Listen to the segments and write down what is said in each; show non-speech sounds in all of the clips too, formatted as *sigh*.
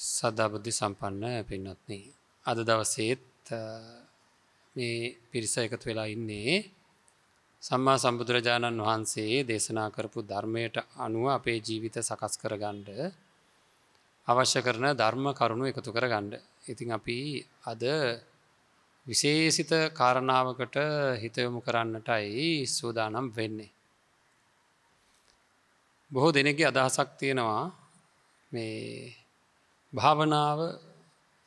සදාබුද්ධි සම්පන්න පින්නත්න. අද දවසේත් මේ පිරිස එකතු වෙලා ඉන්නේ සම්මා සම්බුදුරජාණන් වහන්සේ දේශනා කරපු ධර්මයට අනුව අපේ ජීවිත සකස් කරගණ්ඩ අවශ්‍ය කරන ධර්ම කරුණු එකතු කරගණ්ඩ. ඉතිං අපි අද විශේසිත කාරණාවකට හිතයොමු කරන්නටයි සූදානම් වෙන්නේ. බොහෝ දෙනෙගේ අදහසක් තියෙනවා මේ භාවනාව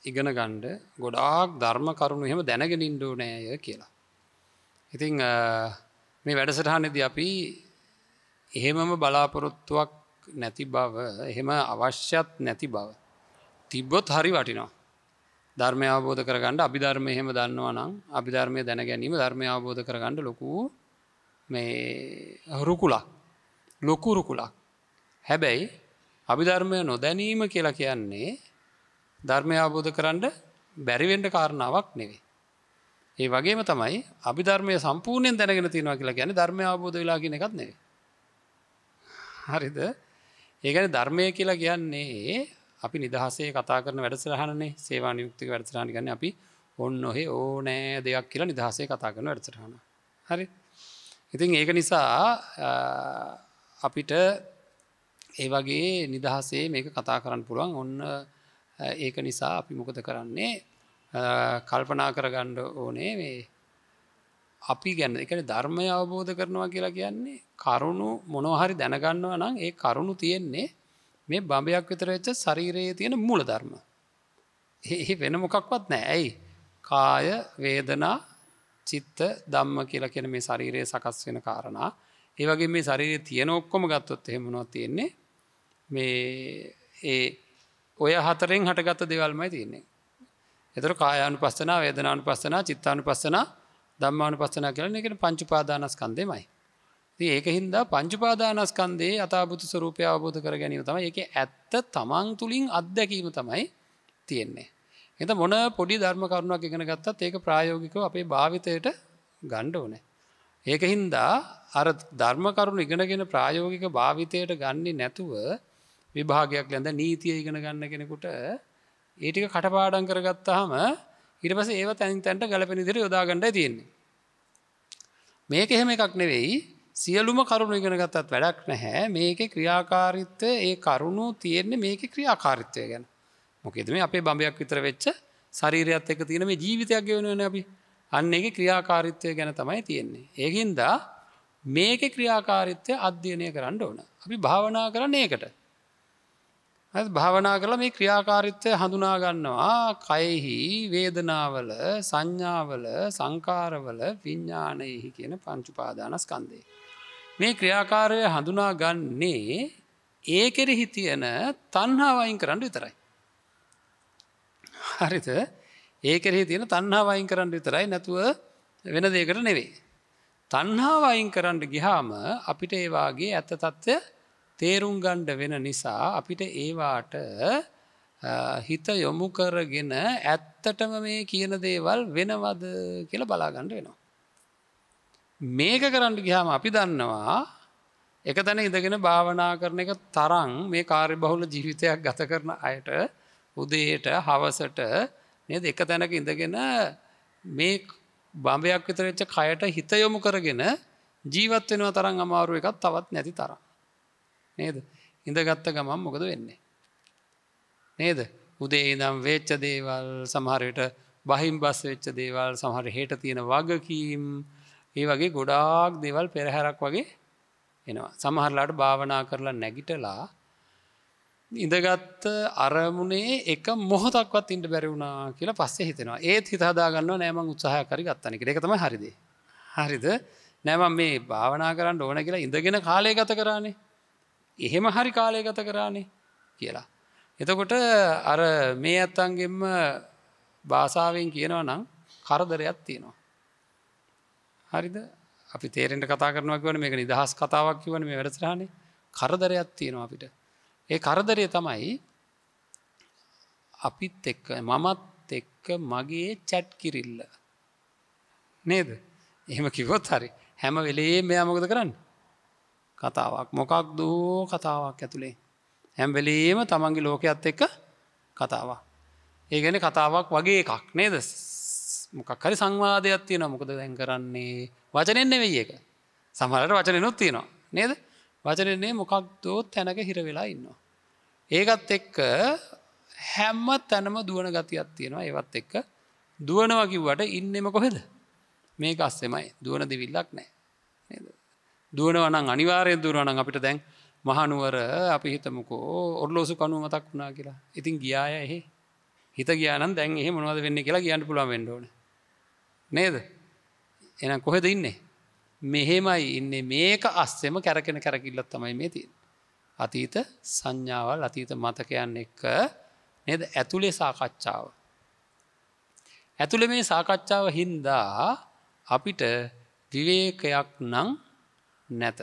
ඉගෙන ගණ්ඩ ගොඩාක් ධර්ම කරුණු එහෙම දැනගෙනින්ඩෝ නෑය කියලා. ඉතිං මේ වැඩසටහනෙද අපි එහෙමම බලාපොරොත්තුවක් නැති බව එහෙම අවශ්‍යත් නැති බව. තිබ්බොත් හරි වටිනවා. ධර්මය අවබෝධ කරගන්නඩ අභිධර්ම එහෙම දන්නවා නම් අභිධර්මය දැන ගැනීම ධර්මය අවබෝධ කරගන්නඩ ලොකු මේ රුකුලක් ලොකුරුකුලක් හැබැයි අභිධර්මය නොදැනීම කියලා කියන්නේ ධර්මය අවබෝධ කරන්න බැරිවෙන්ඩ කාරණාවක් නෙවේ. ඒ වගේම තමයි අභිධර්මය සම්පූර්ණයෙන් දැනගෙන තියෙනවා කියලා ගැන ධර්මය අවබෝධ වෙලාගෙන එකත් නෙවේ. හරිද ඒගැන ධර්මය කියලා කියන්නේ අපි නිදහසේ කතා කරන වැඩසරහනේ සේවා යුක්තික වැඩසරහණ ගන්න අපි ඔන්න ඔහේ ඕනෑ දෙයක් කියලා නිදහසේ කතා කරන වැඩසරහන. හරි ඉතින් ඒක නිසා අපිට ඒ වගේ නිදහසේ මේක කතා කරන්න පුළුවන් ඔන්න ඒක නිසා අපි මොකද කරන්නේ කල්පනා කරගණ්ඩ ඕනේ මේ අපි ගැන්න එක ධර්මය අවබෝධ කරනවා කියලා කියන්නේ කරුණු මොනොහරි දැනගන්නව නම් ඒ කරුණු තියෙන්නේ මේ බඹයක් විතර වෙච්ච ශරීරයේ තියෙන මූල ධර්ම. එහි වෙන මොකක්වත් නෑ ඇයි කාය වේදනා චිත්ත දම්ම කියලා කියන මේ ශරීරයේ සකස් වෙන කාරණා ඒ වගේ මේ ශරීරය තියෙන ඔක්කොම ගත්තොත් එහෙමනවා තියෙන්නේ මේ ඒ ඔය හතරෙන් හටගත්ත දෙවල්මයි තියන්නේ. එතර කායනු පස්සන වේදනානු පස්සන චිත්තානු පස්සන දම්මානු පස්සන කරන එකට පංචුපාදානස්කන්දෙමයි. ති ඒක හින්දා පංචුපාදානස්කන්දේ අතාබුතු ස්වරූපය අවබෝධ කර ගැනීම තම එක ඇත්ත තමන් තුළින් අත්දැකීම තමයි තියෙන්නේ. එත මොන පොඩි ධර්ම කරුණක් එකන ගත්තත් ඒක ප්‍රායෝගිකව අපේ භාවිතයට ගණ්ඩ ඕනේ. ඒක හින්දා අර ධර්ම කරුණු ඉගෙනගෙන ප්‍රායෝගික භාවිතයට ගන්නේ නැතුව විභාගයක් ලැඳ නීතිය ඉගෙන ගන්න කෙනෙකුට ඒටික කටපාඩන් කරගත්තාහම ඉට පස ඒව තැන් තැන්ට ගලපෙනදිර යොදාගණඩ තියෙන්නේ. මේක එහෙම එකක් නෙවෙයි සියලුම කරුණු ඉගෙනගත්තත් වැඩක් නැහැ මේක ක්‍රියාකාරිත්වය ඒ කරුණු තියෙන්නේ මේක ක්‍රියාකාරිත්වය ගැන මොකෙද මේ අපේ බඹයක් විතර වෙච්ච ශරීරයත් එක තියෙන මේ ජීවිතයක් ගෙවෙනවන අපි අන්න එක ක්‍රියාකාරිත්වය ගැන තමයි තියෙන්නේ. ඒහින්දා මේක ක්‍රියාකාරිත්වය අධ්‍යයනය කරන්න ඕන. අපි භාවනා කරන්න ඒකට ඇ භාවනා කළ මේ ක්‍රියාකාරිත්වය හඳුනාගන්නවා කයෙහි වේදනාවල සංඥාවල සංකාරවල විඤ්ඥානයෙහි කියන පංචුපාදානස්කන්දේ. මේ ක්‍රියාකාරය හඳුනා ගන්නේ ඒ කෙරෙහි තියන තන්හාවයින් කරන්න විතරයි. හරිත ඒ කෙරෙහි තියෙන තන්හාවයින් කරන්න විතරයි නැතුව වෙන දේකට නෙවේ. තන්හාවයින් කරන්න ගිහාම අපිට ඒවාගේ ඇත්ත තත්ත්වය තේරුම් ගණ්ඩ වෙන නිසා අපිට ඒවාට හිත යොමු කරගෙන ඇත්තටම මේ කියන දේවල් වෙනවද කියලා බලාගණ්ඩ වෙනවා. මේක කරන්න ගිහාම අපි දන්නවා එක තැන ඉඳගෙන භාවනා කරන එක තරං මේ කාර්ය බහුල ජීවිතයක් ගත කරන අයට උදේට හවසට නද එක තැනක ඉඳගෙන මේ බම්භයක් විතරච්ච කයට හිත යොමු කරගෙන ජීවත් වෙනවා තරන් අමාරුව එකත් තවත් නැති තරම්. නේද ඉඳගත්ත ගමම් මොකද වෙන්නේ. නේද උදේ නම් වෙච්ච දේවල් සමහරයට බහිම් බස් වෙච්ච දේවල් සමහර හට තියෙන වගකීම් ඒ වගේ ගොඩාක් දේවල් පෙරහැරක් වගේ එනවා සමහරලාට භාවනා කරලා නැගිටලා ඉඳගත්ත අරමුණේ එක මොහොතක්වත් ඉන්ට බැරිවුණා කියලා පස්සේ හිතෙනවා ඒත් හිතාදාගන්න නෑම උත්සාහ කරි ගත්තනක එකතම හරිද හරිද නෑම මේ භාවනා කරන්න ඕන කියලා ඉඳගෙන කාලය ගත කරන්නේ එහෙම හරි කාලය ගත කරානේ කියලා. එතකොට අර මේ ඇත්තන්ගෙම භාසාාවෙන් කියනවා නම් කරදරයක් තියෙනවා. හරිද අපි තේරෙන්ට කතා කරනවා වන මේක නිදහස් කතාවක් වන මේ වැඩසරානේ කරදරයක් තියෙනවා අපිට. ඒ කරදරය තමයි අපිත් එක්ක මමත් එක්ක මගේ චැට් කිරිල්ල. නේද එහෙම කිවොත් හරි හැම වෙලේ මෙයා මොකද කරන්න කතාවක් මොකක් දෝ කතාවක් ඇතුළේ. හැම්වෙලේම තමන්ගේ ලෝකයක්ත් එක්ක කතාවක්. ඒගැන කතාවක් වගේ එකක් නේද මොකක් හරි සංවාධයක් තියෙන මොකද දැන් කරන්නේ වචනෙන්න්න වෙයි එක. සමහලට වචනනුත් තියෙනවා නේද වචනෙන්නේ මොකක් දෝත් තැනක හිරවෙලා ඉන්නවා. ඒකත් එක්ක හැම්ම තැනම දුවන ගතියක් තියෙනවා ඒවත් එක්ක දුවනවකිව්වට ඉන්නෙම කොහෙද මේක අස්සෙමයි දුවන දිවිල්ලක් නෑ නේද. දුවනවනං අනිවාරයෙන් දුවනනම් අපිට දැන් මහනුවර අපි හිතමකෝ ඔල්ලෝසු කනු මතක් වුණා කියලා ඉතින් ගියාය එහෙ හිත ගියාන දැන් එහ මොනවද වෙන්න කියලා කියන්න පුළුවන් වෙන්ඩෝන නේද එනම් කොහෙද ඉන්නේ මෙහෙමයි ඉන්නේ මේක අස්සෙම කැරකෙන කැරකිල්ලත් තමයි මේ තින් අතීත සංඥාවල් අතීත මතකයන් එක්ක නේද ඇතුළේ සාකච්ඡාව ඇතුළ මේ සාකච්ඡාව හින්දා අපිට විවේකයක් නං නැත.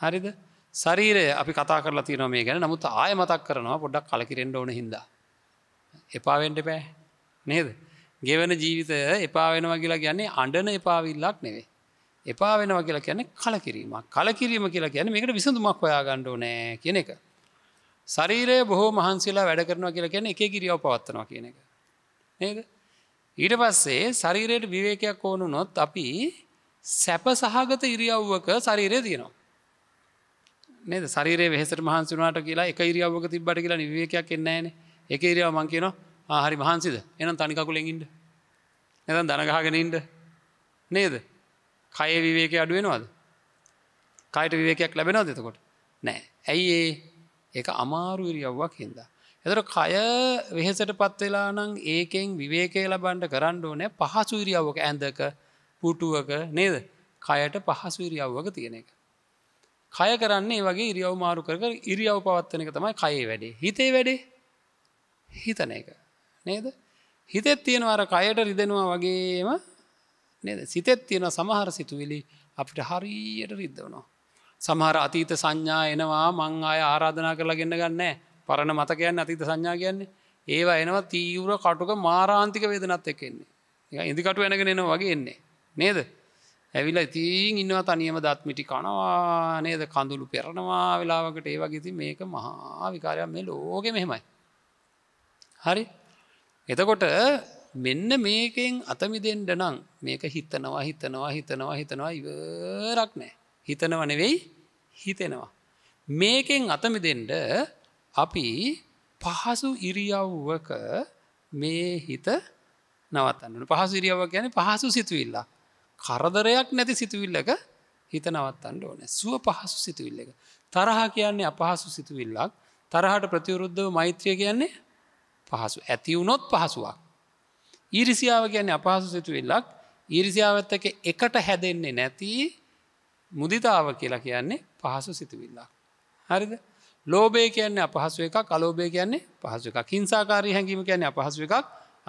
හරිද සරීරය අපි කතා කරලා තියන මේ ගැන නමුත් ආය මතක් කරනවා පොඩ්ඩක් කලකිරෙන්ඩ ඕන හිද. එපාවෙන්ට පෑ නේද. ගෙවන ජීවිතය එපාවෙනවා කියලා කියන්නේ අඩන එපාවිල්ලක් නෙවේ. එපා වෙනවා කියලා කියන්නේ කලකිරීමක් කලකිරීම කියලා කියන මේකට විසඳුමක් ඔයා ගණ්ඩෝ නෑ කියන එක. ශරීරය බොහෝ මහන්සිලා වැඩ කරනවා කියලා කියන එක කිරියව පවත්වනවා කියන එක. නේද. ඊට පස්සේ ශරීරයට විවේකයක් ඕනු නොත් අපි සැප සහගත ඉරියව්වක ශරීරය තියෙනවා. නේද සරීරය වෙහසට මහන්සිුනාට කියලා එක ඉරියව්වක තිබ්බට කියලා නිවේකයක් එන්නේන එක ඉරියව මං කියන ආහරි මහන්සිද එනම් තනිකකුලෙගින්ට නැතන් දනගහගෙනඉන්ට නේද කය විවේක අඩුවෙනවාද කයට විවේකයක් ලැබෙනවා දෙතකොට නෑ ඇයි ඒ ඒ අමාරු ඉරියව්වක් හින්ද. එතර කය වෙහෙසට පත්වෙලා නම් ඒකෙන් විවේකය ලබන්ට කරන්න ඕනෑ පහසු ඉරියව්වක ඇඳක පුටුවක නේද කයට පහසු ඉරියව්වක තියෙන එක. කය කරන්නේ වගේ ඉරියව් මාරු කර ඉරියව් පවත්වන එක තමයි කයේ වැඩේ හිතේ වැඩේ හිතන එක නේද හිතෙත් තියෙන අර කයට රිදෙනවා වගේම නේද සිතෙත් තියෙන සමහර සිතුවිලි අපිට හරියට රිද්දවනවා. සමහර අතීත සංඥා එනවා මං ආය ආරාධනා කරලා ගන්න ගන්න පරණ මතකයන් අතීත සංඥා කියන්නේ ඒවා එනවා තීවර කටුක මාරාන්තික වේදනත් එක්කෙන්නේ ඉදිකටු එනගෙන එනවා වගේ එන්නේ නේද ඇවිල්ලා ඉතින් ඉන්නවා තනියම දත්මිටි කනවා නේද කඳුළු පෙරනවා වෙලාවකට ඒ වගේති මේක මහා විකාරයක් මේ ලෝකෙ මෙහෙමයි. හරි එතකොට මෙන්න මේකෙන් අතමිදෙන්ට නම් මේක හිතනවා හිතනවා හිතනවා හිතනවා ඉවරක් නෑ හිතනව නෙවෙයි හිතෙනවා. මේකෙන් අතමිදෙන්ට අපි පහසු ඉරියව්වක මේ හිත නවත්තන්නට පහසු ඉරියව්වක් ගැන පහසු සිතුවිල්ලා කරදරයක් නැති සිතුවිල්ලක හිත නවත්තන්න ඕන සුව පහසු සිතුවිල්ල එක. තරහ කියන්නේ අපහසු සිතුවිල්ලක් තරහට ප්‍රතිවරුද්ධව මෛත්‍රය කියන්නේ පහසු ඇතිවුණොත් පහසුවක්. ඊරිසිාව කියන්නේ අපහසු සිතුවිල්ලක් ඊරිසිාවත් එක එකට හැදෙන්නේ නැති මුදිතාව කියලා කියන්නේ පහසු සිතුවිල්ලක්. හරිද ලෝබේ කියන්නේ අපහසු එකක් අලෝබේ කියන්නේ පහසු එකක් හිංසාකාරී හැඟීම කියන්නේ අපහසු එකක්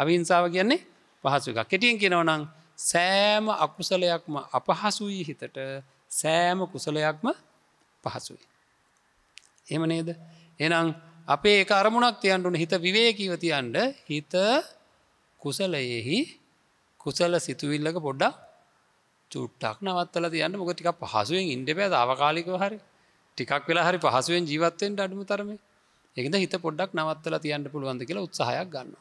අවිංසාව කියන්නේ පහසු එකක් කෙටියෙන් කෙනවනං සෑම අකුසලයක්ම අපහසුයි හිතට සෑම කුසලයක්ම පහසුයි. එම නේද එනම් අපේ ඒ අරමුණක් තියන්ටුන හිත විවේකීවතියන්ට හිත කුසලයෙහි කුසල සිතුවිල්ලක පොඩ්ඩක් චුට්ටක් නවත්තල තියන්න මොක ටික පහසුවෙන් ඉන්ඩ පැද අවකාලිකව හරි ටිකක් වෙලා හරි පහසුවෙන් ජීවත්තෙන්ට අඩුම තරම එකද හිත පොඩ්ඩක් නවත්තල තියන්න පුළුවන්ද කියලා උත්සාහයක් ගන්න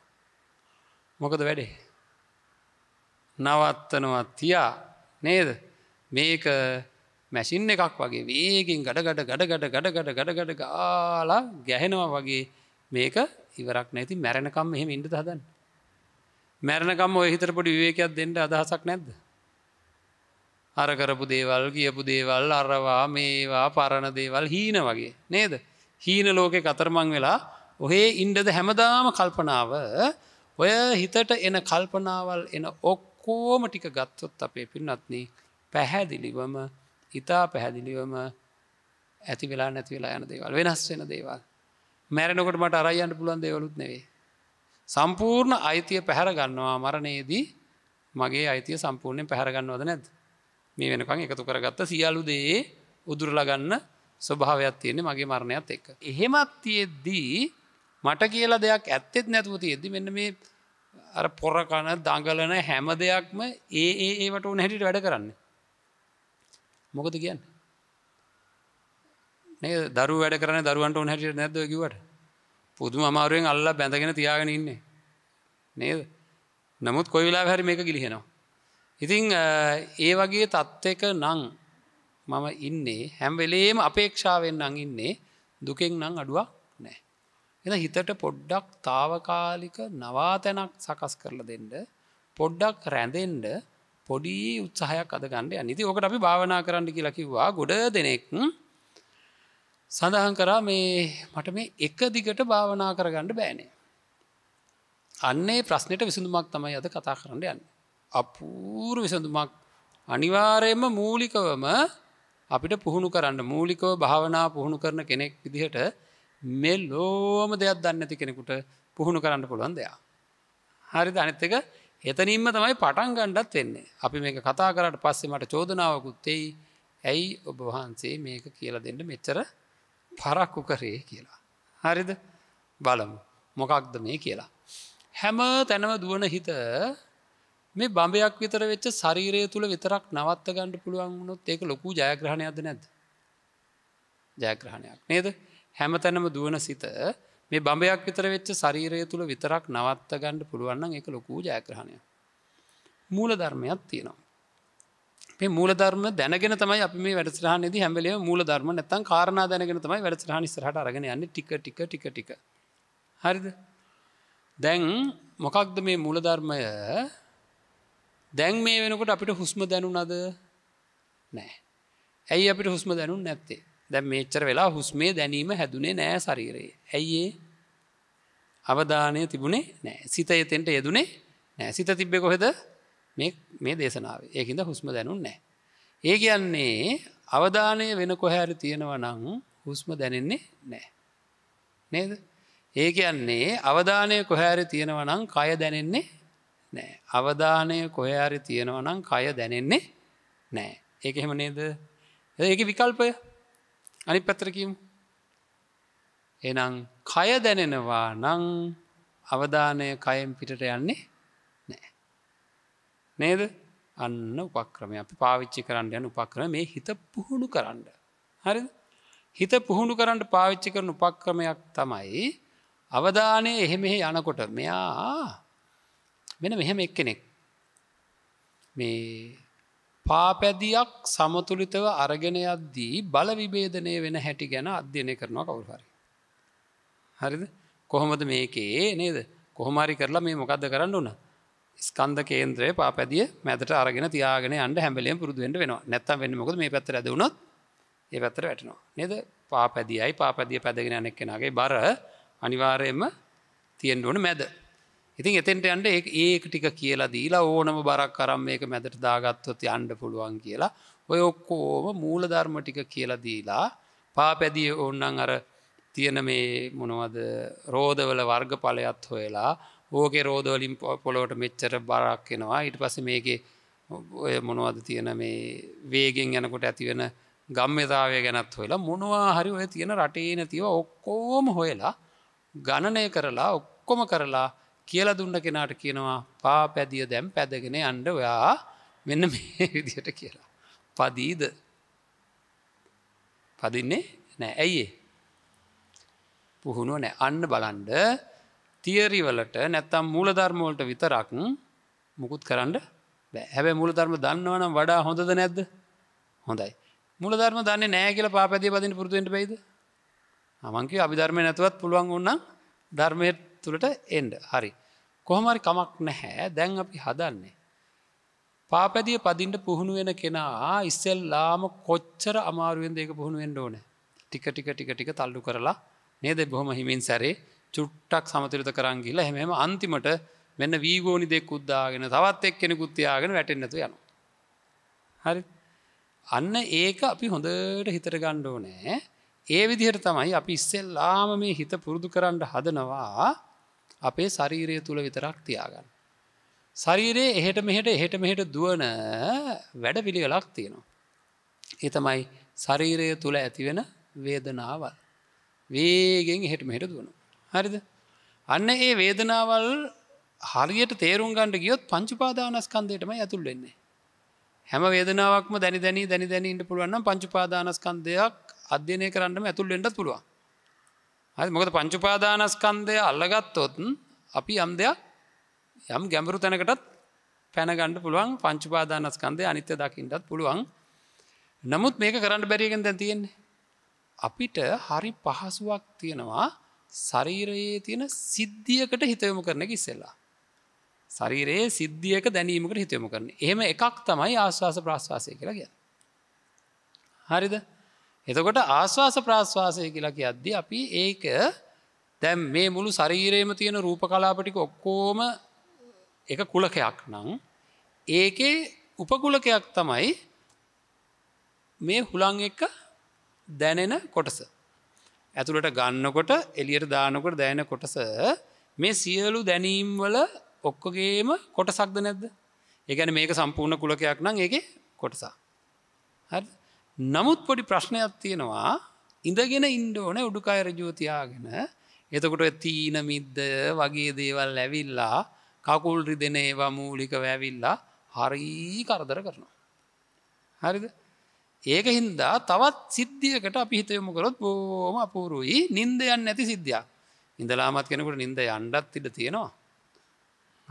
මොකද වැඩේ නවත්තනවා තියා නේද මේක මැසින් එකක් වගේ වේගෙන් ගඩගඩ ගඩගඩ ගඩගඩ ගඩගඩ ගාලා ගැහෙනවා වගේ මේක ඉවරක් නැති මැරණකම් එහෙම ඉඩ හදන්න. මැරණකම් ඔය හිතර පොඩි විවේකයක් දෙන්නට අදහසක් නැද්ද. අරකරපු දේවල් කියපු දේවල් අරවා මේවා පරණ දේවල් හීන වගේ නේද. හීන ලෝකෙ කතරමං වෙලා ඔහේ ඉන්ඩද හැමදාම කල්පනාව ඔය හිතට එන කල්පනාවල් එන ඔක් ඔක්කෝම ටික ගත්තොත් අපේ පින්නත්න පැහැදිලිවම ඉතා පැහැදිලිවම ඇති වෙලා නැතිවෙලා යන දේවල් වෙනස් වෙන දේවල් මැරෙනකොට මට අරයන්ට පුලන් දෙවලුත් නෙවේ. සම්පූර්ණ අයිතිය පැහැර ගන්නවා මරණයේදී මගේ අයිතිය සම්පූර්ණයෙන් පැහරගන්නවද නැද මේ වෙනකං එකතු කරගත්ත සියලු දේ උදුරලගන්න ස්වභාවයක් තියෙන්නේ මගේ මරණයත් එක්ක. එහෙමත් තියෙද්දී මට කියලා දෙයක් ඇත්තෙත් නැතුව තියෙද්දි මෙන්න මේ අර පොරකණ දඟලන හැම දෙයක්ම ඒ ඒ ඒවට උන හැටිට වැඩ කරන්න. මොකද කියන්න. නේ දරු වැඩ කරන දරුවන්ට උන් හැටියට නැද්ද කිවට පුදුම අමාරුවෙන් අල්ලා බැඳගෙන තියාගෙන ඉන්නේ. නේද නමුත් කොයි වෙලා හැරි මේක ගිලිහෙනවා. ඉතිං ඒ වගේ තත්ත්ක නං මම ඉන්නේ හැම් වෙලේම අපේක්ෂාවෙන් නං ඉන්නේ දුකෙන් නං අඩුවක් එ හිතට පොඩ්ඩක් තාවකාලික නවාතැනක් සකස් කරල දෙන්ඩ පොඩ්ඩක් රැඳෙන්ඩ පොඩි උත්සාහයක් අදගන්න අනිති ඕකට අපි භාවනා කරන්න කියලකිවා ගොඩ දෙනෙක් සඳහන් කරා මේ මට මේ එක දිගට භාවනා කරගන්න බෑනේ. අන්නේ ප්‍රශ්නයට විසඳුමක් තමයි ඇද කතා කරන්න යන්න. අපූර් විසඳුමක් අනිවාරයෙන්ම මූලිකවම අපිට පුහුණු කරන්න මූලිකව භාවනා පුහුණු කරන කෙනෙක් විදිහට මෙල්ලෝම දෙයක් දන්නති කෙනෙකුට පුහුණු කරන්න පුළුවන් දෙයා. හරි අනිත්තක එතනින්ම තමයි පටන් ගණ්ඩත් වෙන්නේ. අපි මේක කතා කරට පස්සේ මට චෝදනාවකුත්තෙයි ඇයි ඔබ වහන්සේ මේක කියල දෙන්න මෙච්චර පරක්කු කරේ කියලා. හරිද බලමු මොකක්ද මේ කියලා. හැම තැනම දුවන හිත මේ බඹයක් විතර වෙච්ච ශරීරය තුළ විතරක් නවත්ත ගණඩ පුළුවන් වුණොත් ඒක ලොකු ජයග්‍රහණයක්ද නැද. ජයග්‍රහණයක් නේද. හැමතැනම දුවන සිත මේ බඹයක් විතර වෙච්ච ශරීරය තුළ විතරක් නවත්ත ගණ්ඩ පුළුවන්න එක ලොකූ ජයග්‍රහණය. මූල ධර්මයක් තියෙනවා. මේ මූලධර්ම දැනගෙන තමයි අපි මේ වැඩසරහනෙද හැමලේ මූලධර්ම නැතන් කාරණා දැනගෙන තමයි වැඩසරහනි සරහට අරගෙන යන්න ටික ටික ටික ටික. හරිද දැන් මොකක්ද මේ මූලධර්මය දැන් මේ වෙනකොට අපිට හුස්ම දැනුනද නෑ ඇයි අපිට හුස්ම දැනුන් නැත්තේ දැ මේච්චර වෙලා හුස්මේ දැනීම හැදුනේ නෑ ශරීරයේ. ඇයිඒ අවධානය තිබුණේ නෑ සිත එතෙන්ට යෙදුනේ නෑ සිත තිබ්බෙ කොහෙද මේ දේශනාව ඒකින්ද හුස්ම දැනුන් නෑ. ඒ කියන්නේ අවධානය වෙන කොහැර තියෙනව නං හුස්ම දැනෙන්නේ නෑ. නේද? ඒ කියන්නේ අවධානය කොහැර තියෙනව නං කය දැනෙන්නේ නෑ. අවධානය කොහැරි තියෙනව නං කය දැනෙන්නේ නෑ. ඒක එහෙම නේද? ඒක විකල්පය අනි පැතරකම් එනම් කය දැනෙනවා නං අවධානය කයෙන් පිටට යන්නේ නෑ. නේද අන්න උපක්‍රම අපි පාවිච්චි කරන්න යන උපක්‍රම මේ හිත පුහුණු කරන්න. හරි හිත පුහුණු කරන්න පාවිච්චි කරන උපක්‍රමයක් තමයි අවධානය එහෙමෙහි යනකොට මෙයා මෙන මෙහෙම එක්කෙනෙක් මේ පාපැදියක් සමතුලිතව අරගෙනයද්දී බලවිබේදනය වෙන හැටි ගැන අධ්‍යනය කරනවා කවුරුහරි. හරිද කොහොමද මේකේ නේද කොහොමරි කරලා මේ මොකක්ද කරන්න වන්න. ස්කන්ද කේන්ද්‍රය පාපැදිය මැතට අරගෙන තියාගෙන අන්ට හැමලෙන් පුරදුුවෙන්ට වෙන නැත්තම් වෙන්න මොකද මේ පැත්තර ඇදවුණොත් ඒ පැත්තර වැටනවා. නේද පාපැදියයි පාපැදිය පැදගෙන අනෙක් කෙනගේ බර අනිවාරයෙන්ම තියෙන්ඩුවන මැද ඉතින් එතෙන්ට අන්ට ඒක ටික කියලා දීලා ඕනම බරක් කරම් මේක මැදට දාගත්වොත් අන්ඩ පුළුවන් කියලා ඔය ඔක්කෝම මූලධර්ම ටික කියලා දීලා පාපැදිය ඔන්නන් අර තියෙන මේ මොනවද රෝධවල වර්ග පලයත් හොයලා ඕක රෝධවලින් පොලොවට මෙච්චර බරක් එෙනවා ඉට පස මේකේ ඔය මොනවද තියෙන මේ වේගෙන් යනකොට ඇතිවෙන ගම්මතාවය ගැනත් හොලා මොනවා හරි ඔය තියෙන රටේන තිව ඔක්කෝම හොයලා ගණනය කරලා ඔක්කොම කරලා කියල දුන්න කෙනාට කියනවා පා පැදිය දැම් පැදගෙන අන්ඩ ඔයා මෙන්න මේ *laughs* විදිහට කියලා. පදීද පදින්නේ නෑ ඇයිඒ. පුහුණුව නෑ අන්න බලන්ඩ තියරිවලට නැත්තම් මූලධර්මෝලට විතරක් මුකුත් කරන්න හැබැ මුලධර්ම දන්නවනම් වඩා හොඳද නැද්ද හොඳයි. මුලධර්ම දන්න නෑ කියල පාපැදිය පදින පුරතුෙන්ට බේද. අමන්ගේ අභිධර්මය නැතුවත් පුළුවන් උන්න ධර්මය තුළට එන්ඩ හරි. කොහොමරි කමක් නැහැ දැන් අපි හදන්නේ. පාපැදිය පදින්ට පුහුණු වෙන කෙනා ඉස්සෙල්ලාම කොච්චර අමාරුවෙන් දෙක පුහුණුවෙන් ඕන ටික ටික ටික ටික තල්ලු කරලා නේද බොහොම හිමින් සැරේ චුට්ටක් සමතිරත කරංගිල හැම අන්තිමට මෙන්න වීගෝනි දෙක් උද්දාගෙන තවත් එක් කෙනෙකුත්තියාගෙන වැටෙන්නතු යනු. හරි අන්න ඒක අපි හොඳට හිතර ගණ්ඩෝ නෑ ඒ විදිහට තමයි අපි ඉස්සෙල්ලාම මේ හිත පුරුදු කරන්න හදනවා අපේ ශරීරය තුළ විතරක් තියාගන්න. ශරීරයේ එහෙට මෙහෙට එහෙට මෙහෙට දුවන වැඩපිළි වෙලක් තියෙනවා. එතමයි ශරීරය තුළ ඇතිවෙන වේදනාවල්. වේගෙන් එහෙට මෙහෙට දුවනු. හරිද. අන්න ඒ වේදනාවල් හරියට තේරුම් ගන්ට ගියොත් පංචුපාදානස්කන්දයටම ඇතුල් වෙන්නේ. හැම වේදනාවක්ම දැනි දැනි දැනි දැනීට පුළුවන් පංචුපාදානස්කන්දයක් අධ්‍යනය කරන්නම ඇතුල් වෙන්ඩ පුළුවන්. හරි මොකද පංචුපාදානස්කන්දය අල්ලගත්තොත් අපි යම් දෙයක් යම් ගැඹුරු තැනකටත් පැනගණඩ පුළුවන් පංචුපාදානස්කන්දය අනිත්‍ය දකිින්ටත් පුළුවන් නමුත් මේක කරන්න බැරිගෙන් දැ තියෙන්නේ. අපිට හරි පහසුවක් තියෙනවා සරීරයේ තියෙන සිද්ධියකට හිතයොමු කරන කිස්සෙල්ලා. සරීරයේ සිද්ධියක දැනීමකට හිතයොමු කරන. එහෙම එකක් තමයි ආශවාස ප්‍රශ්වාසය කියලා කිය. හරිද? එතකොට ආශවාස ප්‍රාශ්වාසය කියලා කියද්දි අපි ඒක දැම් මේ මුළු සරීරයම තියෙන රූප කලාපටික ඔක්කෝම එක කුලකයක් නං ඒකේ උපකුලකයක් තමයි මේ හුළං එක්ක දැනෙන කොටස. ඇතුළට ගන්නකොට එලියට දානකොට දැන කොටස මේ සියලු දැනීම්වල ඔක්කොගේම කොටසක්ද නැද්ද. ඒගැන මේක සම්පූර්ණ කුලකයක් නම් ඒගේ කොටසා. හරි නමුත් පොඩි ප්‍රශ්නයක් තියෙනවා ඉඳගෙන ඉන්ඩෝන උඩුකාය රජෝතියාගෙන එතකොට තීන මිද්ද වගේ දේවල් ඇවිල්ලා කකුල්රි දෙන ඒවා මූලික වැැවිල්ලා හරී කරදර කරනවා. හරිද ඒක හින්දා තවත් සිද්ධියකට අපිහිතයමුකරොත් බෝම අපූරුයි නින්දයන්න ඇති සිද්ධියක් ඉඳලාමත් කෙනකට නින්ද අන්ඩත් ඉට තියෙනවා.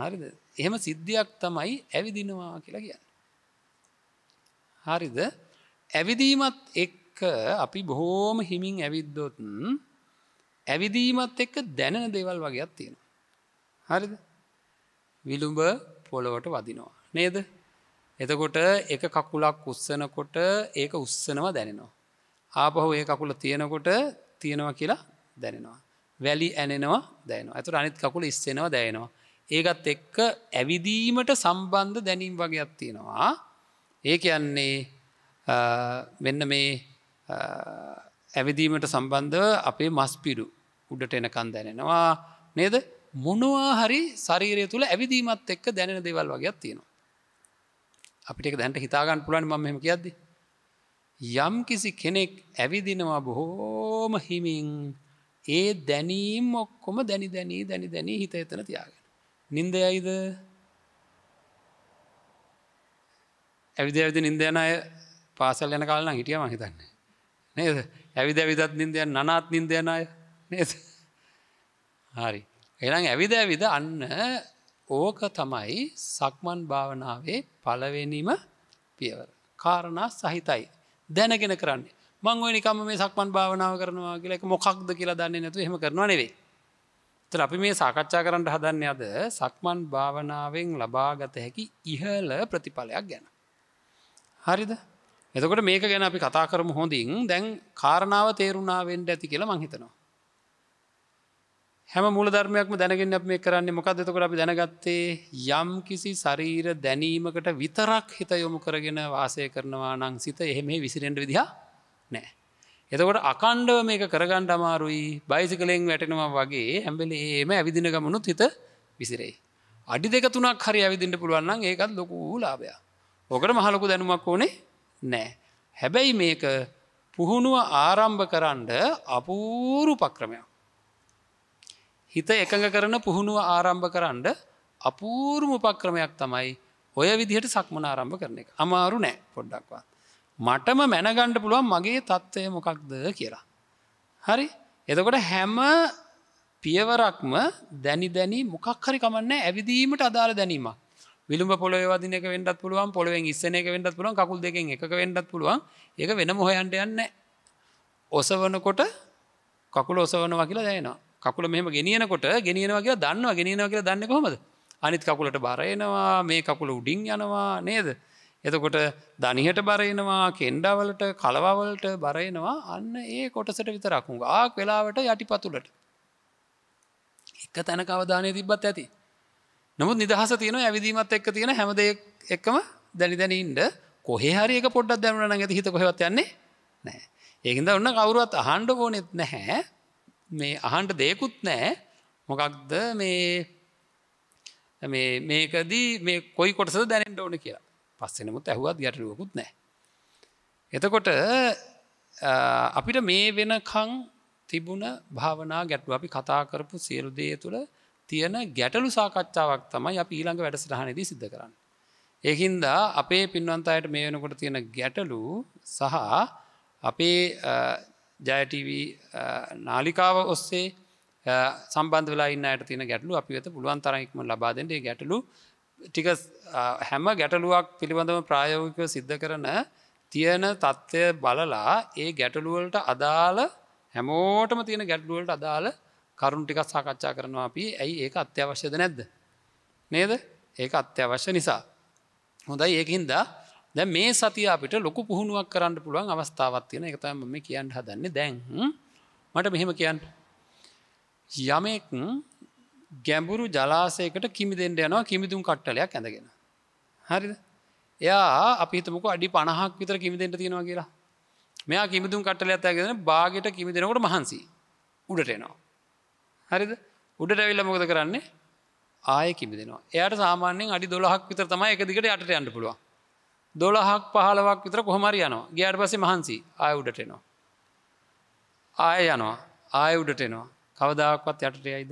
හරිද එහෙම සිද්ධියක් තමයි ඇවිදිනවා කියලා කියන්න. හරිද ඇවිදීමත් එක්ක අපි බොහෝම හිමින් ඇවිද්දොතුන් ඇවිදීමත් එක්ක දැනෙන දේවල් වගේත් තියෙනවා. හරිද විළුඹ පොළොවට වදිනවා. නේද එතකොට එක කකුලක් උස්සනකොට ඒක උස්සනවා දැනෙනවා. ආපහු ඒ කකුල තියෙනකොට තියෙනවා කියලා දැනෙනවා. වැලි ඇනෙනවා දැනවා ඇතුර අනිත් කකුල ඉස්සෙනවා දැනවා. ඒකත් එක්ක ඇවිදීමට සම්බන්ධ දැනීම් වගේයක් තියෙනවා. ඒ කියන්නේ මෙන්න මේ ඇවිදීමට සම්බන්ධව අපේ මස්පිරු උඩට එනකන් දැනෙනවා නේද මොනවා හරි ශරීරය තුළ ඇවිදීමත් එක්ක දැනෙන දෙවල් වගේත් තියෙනවා. අපිට දැන්ට හිතාගන්න පුලන් ම මෙම කියද්දි. යම් කිසි කෙනෙක් ඇවිදිනවා බොහෝම හිමින් ඒ දැනීම් ඔක්කොම දැනි දැනී දැනි දැනී හිත එතන තියාගෙන. නින්ද යයිද ඇවිද ඇවිද නින්දයන අය පාසල් යන කාලන හිටියම හිතන්න නේද ඇවිද ඇවිදත් නින්දයන් නනාත් නින්දයන අය නේද හරි එළං ඇවිද ඇවිද අන්න ඕක තමයි සක්මන් භාවනාවේ පලවෙනීම පියවර කාරණා සහිතයි දැනගෙන කරන්නේ මංගුව නිකම මේ සක්මන් භාවනාව කරනවා කියලක මොකක්ද කියලා දන්නේ නැතු හෙම කරනවා නෙවේ. තර අපි මේ සාකච්ඡා කරන්නට හදන්න අද සක්මන් භාවනාවෙන් ලබාගත හැකි ඉහල ප්‍රතිඵලයක් ගැන. හරිද එතකොට මේක ගැන අපි කතා කරම හොඳින් දැන් කාරණාව තේරුණාවෙන්ට ඇති කියලා මංහිතනවා. හැම මුල ධර්මයක්ම දැනගෙන් අප මේ කරන්නේ මොකක් දෙතකොට අපි දැනගත්තේ යම් කිසි ශරීර දැනීමකට විතරක් හිත යොමු කරගෙන වාසය කරනවා නං සිත එහෙම විසිරෙන්ට විදිහා නෑ. එතකොට අකණ්ඩව මේක කරගණ්ඩ අමාරුයි බයිසිකලෙෙන් වැටෙනවා වගේ හැම්බෙල ඒම ඇවිදින ගමනුත් හිත විසිරේ. අඩි දෙක තුනක් හරි ඇවිදිට පුළුවන්න ඒකත් ලොකූ ලාබයා. ඕකට මහලොකු දැනුමක් ඕනේ නෑ. හැබැයි මේක පුහුණුව ආරම්භ කරන්න අපූරු පක්‍රමයක්. හිත එකඟ කරන පුහුණුව ආරම්භ කරන්න අපූර්ම උපක්‍රමයක් තමයි ඔය විදිහට සක්මන ආරම්භ කරන එක අමාරු නෑ පොඩ්ඩක්වත්. මටම මැනගණ්ඩ පුළුවන් මගේ තත්ත්වය මොකක්ද කියලා. හරි එතකොට හැම පියවරක්ම දැනි දැනි මොකක් හරි කමන්න ඇවිදීමට අදාළ දැනීමක්. විළුඹ පොළොව වදින එක වෙන්නත් පුළුවන් පොළොවෙන් ඉස්සන එක වෙන්නත් පුළුවන් කකුල් දෙකෙන් එකක වෙන්නත් පුළුවන් ඒක වෙන මොහොයන්ට යන්න ඔසවනකොට කකුල ඔසවනවා කියලා දැනවා කකුල මෙහම ගෙනියනකොට ගෙනියනවා කියලා දන්නවා ගෙනියනවා කියලා දන්න කොමද අනිත් කකුලට බරයනවා මේ කකුල උඩින් යනවා නේද එතකොට දනිහට බරයනවා කෙන්ඩාවලට කලවවලට බරයනවා අන්න ඒ කොටසට විතරක්කුු ආක් වෙලාවට යටි පතුලට එක තැන කවධානය තිබ්බත් ඇති නමුත් නිදහස තියන ඇවිදීමත් එක්ක තියෙන හැමද එක්කම දැනි දැනීන්ට කොහේහරික පොඩ්ඩක් දැමන ඇති හිත කොහෙවත් යන්නේ නෑ ඒකද ඔන්න කවුරුවත් අහන්ඩ ඕනෙත් නැහැ මේ අහන්ට දේකුත් නෑ මොකක්ද මේ මේකදී මේ කොයි කොටස දැනෙන්ට ඕන කියලා පස්සෙනමුත් ඇහුවත් ගැටලුවකුත් නෑ එතකොට අපිට මේ වෙනකං තිබුණ භාවනා ගැටලු අපි කතා කරපු සියලු දේ තුළ තියෙන ගැටලු සාකච්ඡාවක් තමයි අප ඊළඟ වැඩසටහනදී සිද්ධ කරන්න. එහින්දා අපේ පින්වන්තයට මේ වෙනකොට තියෙන ගැටලු සහ අපේ ජයටව නාලිකාව ඔස්සේ සම්බන්ධ වෙලා ඉන්න අයට තියෙන ගැටලු අපි වෙත පුළුවන් තරයික්ම ලබාදෙන්ටේ ගැටලු ටික හැම ගැටලුවක් පිළිබඳව ප්‍රායෝගික සිද්ධ කරන තියෙන තත්ත්වය බලලා ඒ ගැටලුවලට අදාළ හැමෝටම තියෙන ගැටලුවලට අදාළ කරුණු ටිකක් සාකච්ඡා කරනවා අපි ඇයි ඒක අත්‍යවශ්‍යද නැද්ද. නේද ඒක අත්‍යවශ්‍ය නිසා. හොඳයි ඒකහින්ද දැ මේ සති අපිට ලොකු පුහුණුවක් කරන්න පුළුවන් අවස්ථාවත් තියෙන එකතම මේ කියන්න හදන්නේ දැන් මට මෙහෙම කියන්න. යමෙක් ගැඹුරු ජලාසයකට කිමිදෙන්ට යනවා කිමිදුම් කට්ටලයක් ඇඳගෙන. හරිද එයා අපිතමක අඩි පණහක් විතර කිමිදෙන්ට තියෙනවා කියලා මෙයා කිමිදුම් කට්ටල ඇත්තගෙන බාගට කිමිදෙනකට මහන්සි උඩට එනවා හරිද උඩට ඇවිල්ල මොකද කරන්නේ ආය කිමිදෙනවා එයට සාමාන්‍යෙන් අඩි දොළහක් විතර තමයි එකදිකට යට යන්න පුළුව දොළහක් පහලවක් විතර කොහමරි යනවා ගයාට පසේ මහන්සි ආය උඩට එනවා ආය යනවා ආය උඩට එනවා කවදාවක්වත් යටට යයිද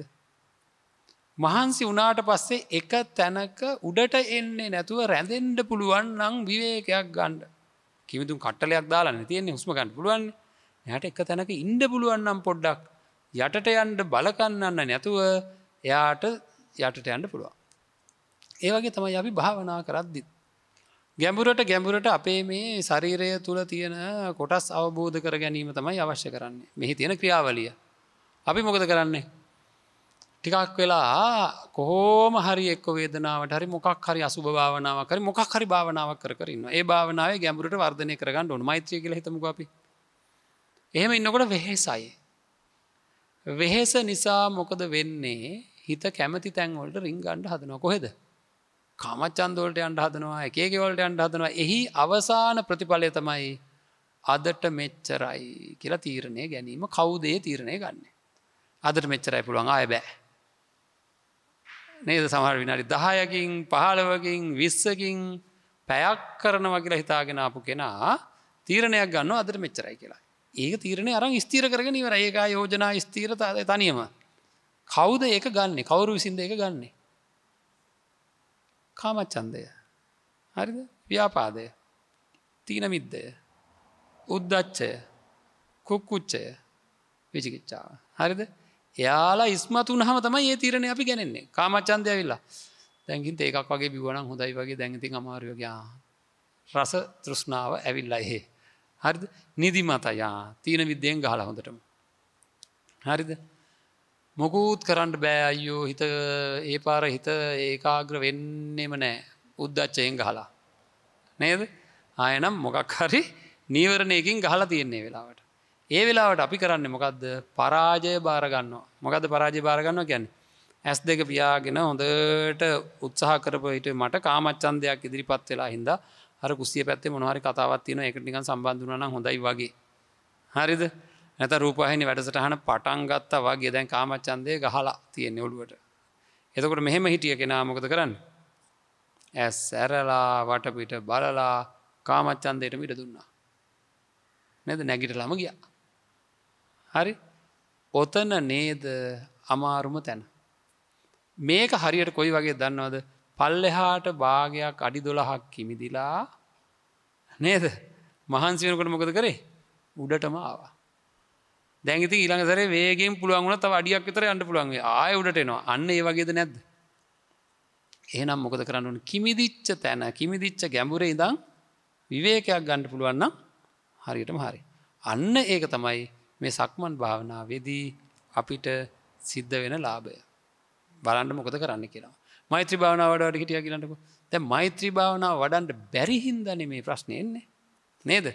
මහන්සි වනාට පස්සේ එක තැනක උඩට එන්නේ නැතුව රැඳෙන්ඩ පුළුවන් නං විවේකයක් ගණ්ඩ කිවිදුම් කට්ටලයක් දාලා තියෙන්නේ හුස්ම ගන්න පුළුවන් යට එක තැනක ඉන්ඩ පුළුවන්නම් පොඩ්ඩක් යටට යන්ට බලකන්නන්න නැතුව එයාට යටට යන්න පුළුවන්. ඒවගේ තමයි අපි භාවනා කරද්දිත්. ගැඹුරට ගැඹුරට අපේ මේ ශරීරය තුළ තියෙන කොටස් අවබෝධ කර ගැනීම තමයි අවශ්‍ය කරන්නේ මෙහි තියෙන ක්‍රියාවලිය. අපි මොකද කරන්නේ. ටිකක් වෙලා කොහෝම හරි එක්ක වේදනාවට හරි මොකක් හරි අසුභ භාවනාවක් හරි මොකක් හරි භාවනාවක් කර කරන්න ඒ භාවනාව ගැඹුරට වර්ධනය කරගන්න ඕන මෛත්‍රය කියල හිතමු අපි. එහෙම ඉන්නකොට වෙහෙසයි. වෙහෙස නිසා මොකද වෙන්නේ හිත කැමති තැන්වලට රිංගන්ඩ හදනවා කොහෙද. කාමච්චන්දෝලට අන්ඩ හදනවා එකකවලට අන්ඩ හදනවා එහි අවසාන ප්‍රතිඵලය තමයි අදට මෙච්චරයි කියලා තීරණය ගැනීම කවුදේ තීරණය ගන්න. අදට මෙච්චරයි පුළුවන් ආය බෑ. නේද සමහර විනාඩි දහයකින් පහළවකින් විස්සකින් පැයක් කරනවා කියලා හිතාගෙන ආපු කෙනා තීරණයක් ගන්න අදට මෙච්චරයි කියලා. ඒක තීරණය අරං ස්තීර කරගෙන ඉවර ඒකා යෝජනා ස්තීරතාය තනියම කවුද ඒක ගන්න කවුරු විසින්ද ඒක ගන්නේ කාමච්චන්දය හරිද ව්‍යාපාදය තීනමිද්දය උද්දච්චය කුක්කුච්චය විචිකිච්චාව හරිද එයාලා ඉස්මතුන් හම තමයි ඒ තීරණය අපි ගැනෙන්නේ කාමච්චන්දය වෙල්ලා දැගින් ඒකක් වගේ බිවන හොඳයි වගේ දැඟති අමාරයෝගයා රස තෘෂ්ණාව ඇවිල්ලා එහෙ හරිද නිදිමතයා තීන විද්‍යයෙන් ගහල හොඳටම. හරිද මොකූත් කරන්න බෑ අයියෝ හිත ඒ පාර හිත ඒකාග්‍ර වෙන්නෙම නෑ උද්දච්චයෙන් ගහලා. නේද ආයනම් මොකක් හරි නීවරණයකින් ගහලා තියෙන්නේ වෙලාවට. ඒ වෙලාවට අපි කරන්න මොකක්ද පරාජය බාරගන්න මොකද පරාජය බාරගන්න ගැන්න. ඇස් දෙක පියාගෙන හොඳට උත්සාහ කරපවිට මට කාමච්චන්දයක් ඉදිරිපත් වෙලා හින්දා හර කුස්සිය පැත්තේ මොනහරි කතාවත් තියෙන එකට නිකන් සම්බන්ධුනන හොඳයි වගේ හරිද නැත රූපහිනි වැඩසටහන පටන් ගත්තා වගේ දැන් කාමච්චන්දය ගහලා තියෙන්නේ ඔළුවට එතකොට මෙහෙම හිටිය කෙනා මොකද කරන්න ඇස් ඇරලා වටපිට බලලා කාමච්චන්දයට මිට දුන්නා නැද නැගිටලාම ගිය හරි ඔතන නේද අමාරුම තැන මේක හරියට කොයි වගේ දන්නවද පල්ලෙහාට භාගයක් අඩි දොළහක් කිමිදිලා නේද මහන්සිවනකොට මොකද කරේ උඩටම ආවා දැගති ඉළඟසර වේගෙන් පුළුවන්ගුණ තව අඩියක් විතර අන්ට පුළුවන්ගේ ආය උඩටනවා අන්න ඒ වගේද නැද්ද ඒනම් මොකද කරන්නුන් කිමිදිච්ච තැන කිමිදිච්ච ගැඹුරේ ඉදං විවේකයක් ගණ්ඩ පුළුවන්නම් හරියටම හරි අන්න ඒක තමයි මේ සක්මන් භාවනා වෙදී අපිට සිද්ධ වෙන ලාභය බලන්න මොකද කරන්න කියලා මෛත්‍රී භාවනාව වඩට හිටිය කියලටකු ද මෛත්‍රී භාවනාව වඩන්ට බැරිහින්දන මේ ප්‍රශ්න එන්නේ නේද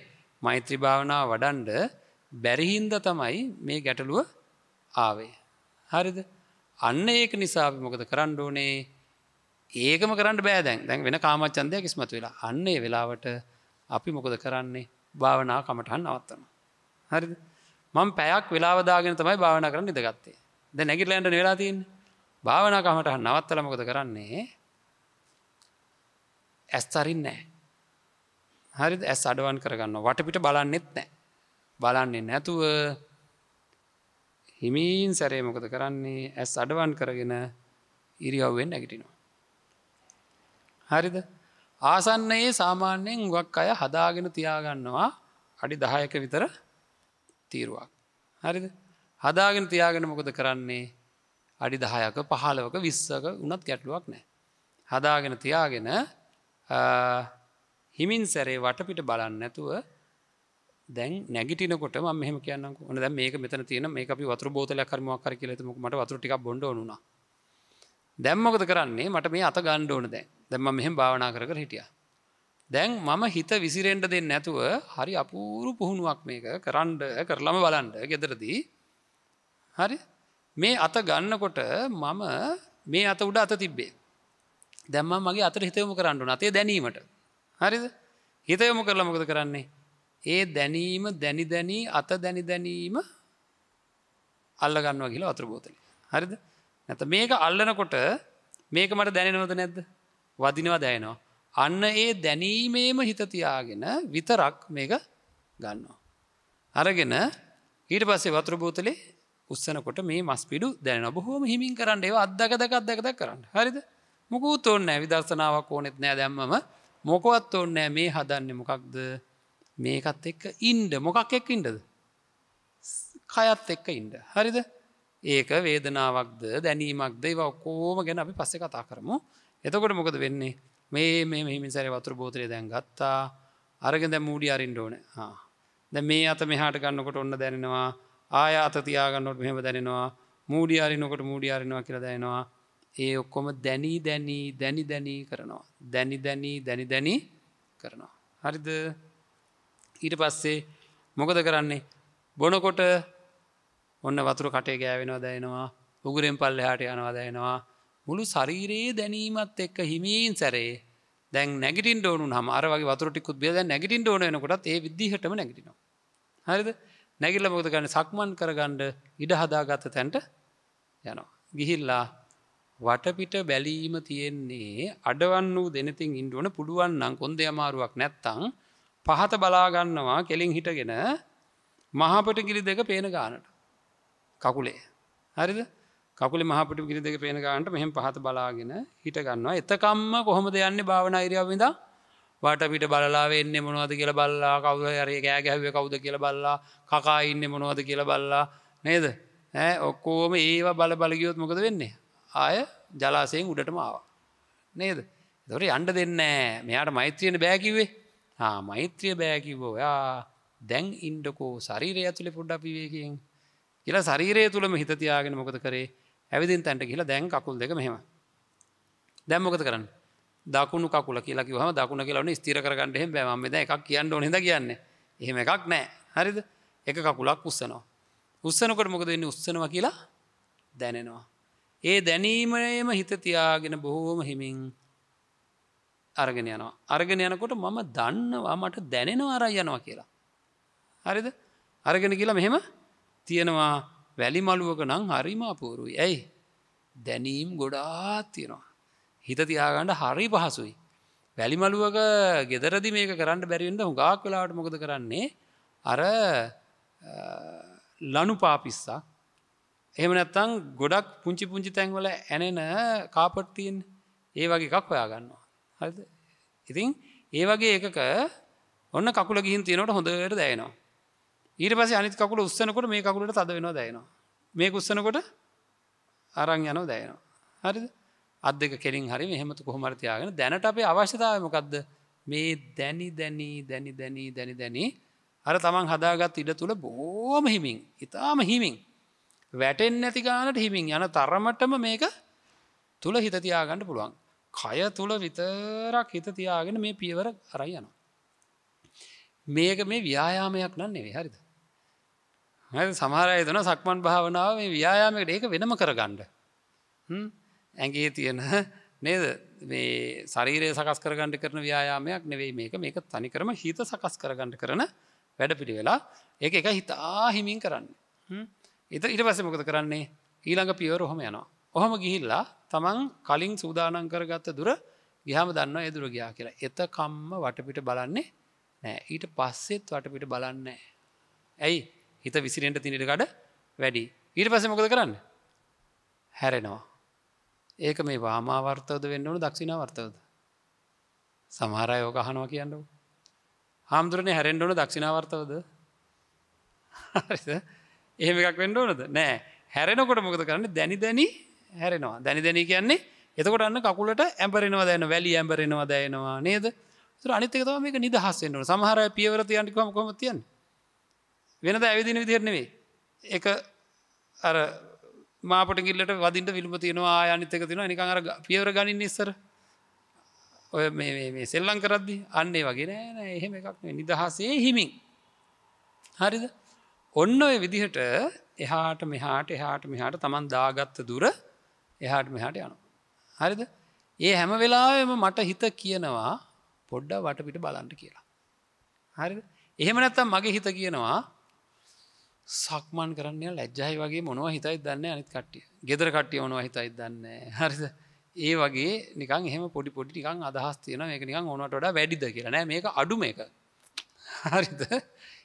මෛත්‍රී භාවනාව වඩන්ඩ බැරිහින්ද තමයි මේ ගැටලුව ආවේ. හරිද අන්න ඒක නිසා මොකද කරන්න ඕනේ ඒකම කරන්න බෑදැන් දැන් වෙන කාමච්චන්දය කිස්මතු වෙලා අන්නේ වෙලාවට අපි මොකද කරන්නේ භාවනා කමටහන් අවත්තන. හරිද මං පැයක් වෙලාවදාගෙන තමයි භාවනා කරන්න ඉදගත්තේ ද නැගිටලන්ට වෙලාතින්නේ භාවනාකමට නවත්තල මොකද කරන්නේ ඇස්තරින් නෑ හරි ඇස් අඩුවන් කරගන්න වටපිට බලන්නෙත් නෑ බලන්නේ නැතුව හිමීන් සැරේ මොකද කරන්නේ ඇස් අඩවන් කරගෙන ඉරියව්වෙන් නැගිටිනවා. හරිද ආසන්නයේ සාමාන්‍යයෙන් ගක් අය හදාගෙන තියාගන්නවා අඩි දහයක විතර තීරුවක්. හරිද හදාගෙන තියාගෙන මොකද කරන්නේ අඩි දහයක පහලවක විස්සක උනත් ගැටලුවක් නෑ. හදාගෙන තියාගෙන හිමින් සැරේ වටපිට බලන්න නැතුව දැන් නැගිටිනකොට ම මෙහම කියන්න ොන ද මේක මෙතන තියෙන මේ අපි වතුර බෝතල කරමක් කර කියලතුමක් මට වතුරටි බොඩ නුනා දැම්මකද කරන්නේ මට මේ අත ගණ්ඩ ඕන දැ දැම්ම මෙහෙම භාවනා කර හිටිය දැන් මම හිත විසිරෙන්ට දෙන්න නැතුව හරි අපූරු පුහුණුවක් මේක කරන්ඩ කරලම බලන්ඩ ගෙදරදී හරි මේ අත ගන්නකොට මම මේ අත උඩ අත තිබ්බේ. දැම්ම මගේ අතර හිතයොම කරන්නු අතේ දැනීමට. හරිද හිතයොම කරලා මොකද කරන්නේ. ඒ දැනීම දැනි දැනී අත දැනි දැනීම අල්ලගන්නවා කියලා අතුර බෝතලි. හරිද නැත මේක අල්ලනකොට මේක මට දැනෙනවද නැද්ද වදිනවා දැයනවා. අන්න ඒ දැනීමේම හිතතියාගෙන විතරක් මේක ගන්නවා. අරගෙන ඊට පස්සේ වතුර බෝතලේ උත්සනකොට මේ මස් පිඩු දැන බොහෝම හිමින් කරන්න ඒව අදකදක අදකද කරන්න හරිද මොකූත් ඔන්න විදර්ශනාවක් ඕනෙත් නෑ දැම්මම මොකොවත් ඔන්නෑ මේ හදන්න මොකක්ද මේකත් එක්ක ඉන්ඩ මොකක් එක් ඉන්ඩද කයත් එක්ක ඉන්ඩ හරිද ඒක වේදනාවක්ද දැනීමක්ද ඒව ඔක්කෝම ගැන අපි පස්සෙ කතා කරමු එතකොට මොකද වෙන්නේ මේ මේ මෙහිමින් සැර වතුර බෝතරය දැන් ගත්තා අරගෙන දැ මූඩි අරින්ඩ ඕන දැ මේ අත මෙහාට ගන්නකොට ඔන්න දැනෙනවා ආය අත තියාගන්නොට මෙහම දැනෙනවා මූඩියාරිනොකට මූඩියාරිනවා කියර දැනවා ඒ ඔක්කොම දැනී දැනී දැනි දැනී කරනවා දැනි දැනී දැනි දැනී කරනවා. හරිද ඊට පස්සේ මොකද කරන්නේ බොනකොට ඔන්න වතුර කටේ ගෑවෙනවා දැනවා උගුරෙන් පල්ල හාට යනවා දැනවා මුළු ශරීරයේ දැනීමත් එක්ක හිමීන් සැරේ දැන් නැගටින් ඕනු හම අරගේ වතුරටිකුත් බිය නැගටින් ඕනනකොටත් ඒ විදිහටම නැගටිනවා හරිද නැගිල්ල මොකද ගන්න සක්මන් කරගණ්ඩ ඉඩ හදාගත්ත තැන්ට යනවා. ගිහිල්ලා වටපිට බැලීම තියෙන්නේ අඩවන් වූ දෙනතින් ඉන්ඩුවන පුඩුවන්නම් කොන්ද අමාරුවක් නැත්තං පහත බලාගන්නවා කෙලින් හිටගෙන මහපට ගිරි දෙක පේන ගානට. කකුලේ. හරිද කකුල මහපට ගිරි දෙක පේන ගාන්ට මෙහම පහත බලාගෙන හිටගන්නවා එතකම්ම කොහොම දෙයන්නේ භාවන අයිරියාවවිදා වට පිට බලලා වෙන්න මොනවද කියල බල්ලා කවද හරය කෑ ගැහව කවුද කියල බල්ලා කකා ඉන්න මොනවද කියල බල්ලා නේද ඔක්කෝම ඒවා බල බලගියොත් මොකද වෙන්නේ ආය ජලාසයෙන් උඩටම ආව නේද දොට අන්ඩ දෙන්න මෙයාට මෛත්‍රියන බෑකිවේ මෛත්‍රිය බෑකිවෝ යා දැන් ඉන්ඩකෝ සරීරය ඇතුලි පුඩ්ඩ පිවේකින් කියලා සරීරය තුළම හිතතියාගෙන මොකද කරේ ඇවිදින් තැන්ට කියලා දැන් කකුල් දෙක මෙහෙම දැම්මොකද කරන්න දකුණු කකුල කියලා කිවහම දකුණ කියලන ස්තිර කරගන්නට හෙම ම එකක් කියන්න ඕනෙද කියන්න එහෙම එකක් නෑ හරිද එක කකුලක් උස්සනවා. උස්සනකොට මොකද වෙන්න උත්සනවා කියලා දැනෙනවා. ඒ දැනීමම හිත තියාගෙන බොහෝම හිමින් අරගෙන යනවා. අරගෙන යනකොට මම දන්නවා මට දැනෙනවා අරයි යනවා කියලා. හරිද අරගෙන කියලා මෙහෙම තියෙනවා වැලි මළුවක නං හරිම අපූරුයි ඇයි දැනීම් ගොඩාත් තියෙනවා. හිත තියාගන්න හරි පහසුයි. වැලිමලුවක ගෙදරදි මේක කරන්න බැරිවෙන්න හුඟක් වෙලාට මොකද කරන්නේ අර ලනු පාපිස්සා එහෙම නැත්තං ගොඩක් පුංචි පුංචි තැන්වල ඇනෙන කාපට්තියෙන් ඒ වගේ එකක් ඔයාගන්නවා හද ඉතින් ඒ වගේ එකක ඔන්න කකුල ගිහින් තියෙනට හොඳට දැයනවා ඊට පස අනි කකුල උස්සනකොට මේ කකුලට තද වෙනවා දැයනවා මේ උස්සනකොට අරං යනෝ දැයනවා හරිද අත් දෙක කෙලින් හරි මෙහෙමත කොහොමර තියාගෙන දැනට අපේ අවශ්‍යතාවමකක්ද මේ දැනි දැනී දැනි දැනී දැනි දැනී අර තමන් හදාගත් ඉඩ තුළ බෝම හිමින් ඉතාම හිමින් වැටෙන් නැති ගානට හිමින් යන තරමටම මේක තුළ හිතතියාගන්න පුළුවන් කය තුළ විතරක් හිතතියාගෙන මේ පියවර අරයි යනවා. මේක මේ ව්‍යයාමයක් නන්නේ හරිද. සමහරය දන සක්මන් භාවනාව මේ ව්‍යයාමකට ඒක වෙනම කරගණ්ඩ. ඇගේ තියෙන නේද මේ ශරීරය සකස් කරගණඩ කරන ව්‍යයාමයක් නෙවෙයි මේක මේක තනිකරම හිත සකස් කරගණඩ කරන වැඩ පිටි වෙලා ඒ එක හිතා හිමින් කරන්න එත ඉට පස මොකද කරන්නේ ඊළඟ පියවර හොම යනවා ඔහොම ගිහිල්ලා තමන් කලින් සූදානන් කරගත්ත දුර ගිහම දන්න එදුර ගියා කියලා එතකම්ම වටපිට බලන්නේ නෑ ඊට පස්සෙත් වටපිට බලන්නේ ඇයි හිත විසිරෙන්ට තිනිට කඩ වැඩි ඊට පස මොකද කරන්න හැරෙනවා ඒක මේ වාමාවර්තවද වෙන්න ඕන දක්ෂිනාවර්තවද සමහරය ඕක අහනවා කියන්නව හාමුදුරනේ හැරෙන්ඩ ඕන දක්ෂිනාවර්තවද එහෙම එකක් වෙන්ඩ ඕනද නෑ හැරෙනකොට මොකද කරන්න දැනි දැනි හැරෙනවා දැනි දැන කියන්නේ එතකොට අන්න කකුලට ඇම්පරෙනවා දැන වැලි ඇම්පරෙනවා දයනවා නේද අනිතක මේක නිදහස්සෙන්න්නට සමහර පියවරතියන්ටිකම කොමතියන් වෙනද ඇවිදින විදිරණවේ එක අර මාපටගිල්ලට වදින්ට විල්ම තියෙනවා අනිතක තින නිකර පියවර ගනින් ඉස්සර ඔය මේ සෙල්ලං කරද්දි අන්නේ වගේ නෑන එහෙම එකක් නිදහසේ හිමින් හරිද ඔන්න ඔය විදිහට එහාට මෙහාට එහාට මෙහාට තමන් දාගත්ත දුර එහාට මෙහාට යනු හරිද ඒ හැම වෙලාම මට හිත කියනවා පොඩ්ඩ වටපිට බලන්ට කියලා හරි එහෙම නැත්තම් මගේ හිත කියනවා සක්මන් කරන්න ලැජ්ජයි වගේ මොනව හිතයි දන්න අනිත් කට්ටිය ගෙදර කට්ටිය ඕනව හිතයි දන්න හරිද ඒ වගේ නිකන් එහෙම පොඩි පොඩි නිකන් අදහස් තියෙන මේක නිකන් ඕනට වඩා වැඩිද කියරනෑ මේක අඩුම එක හරිද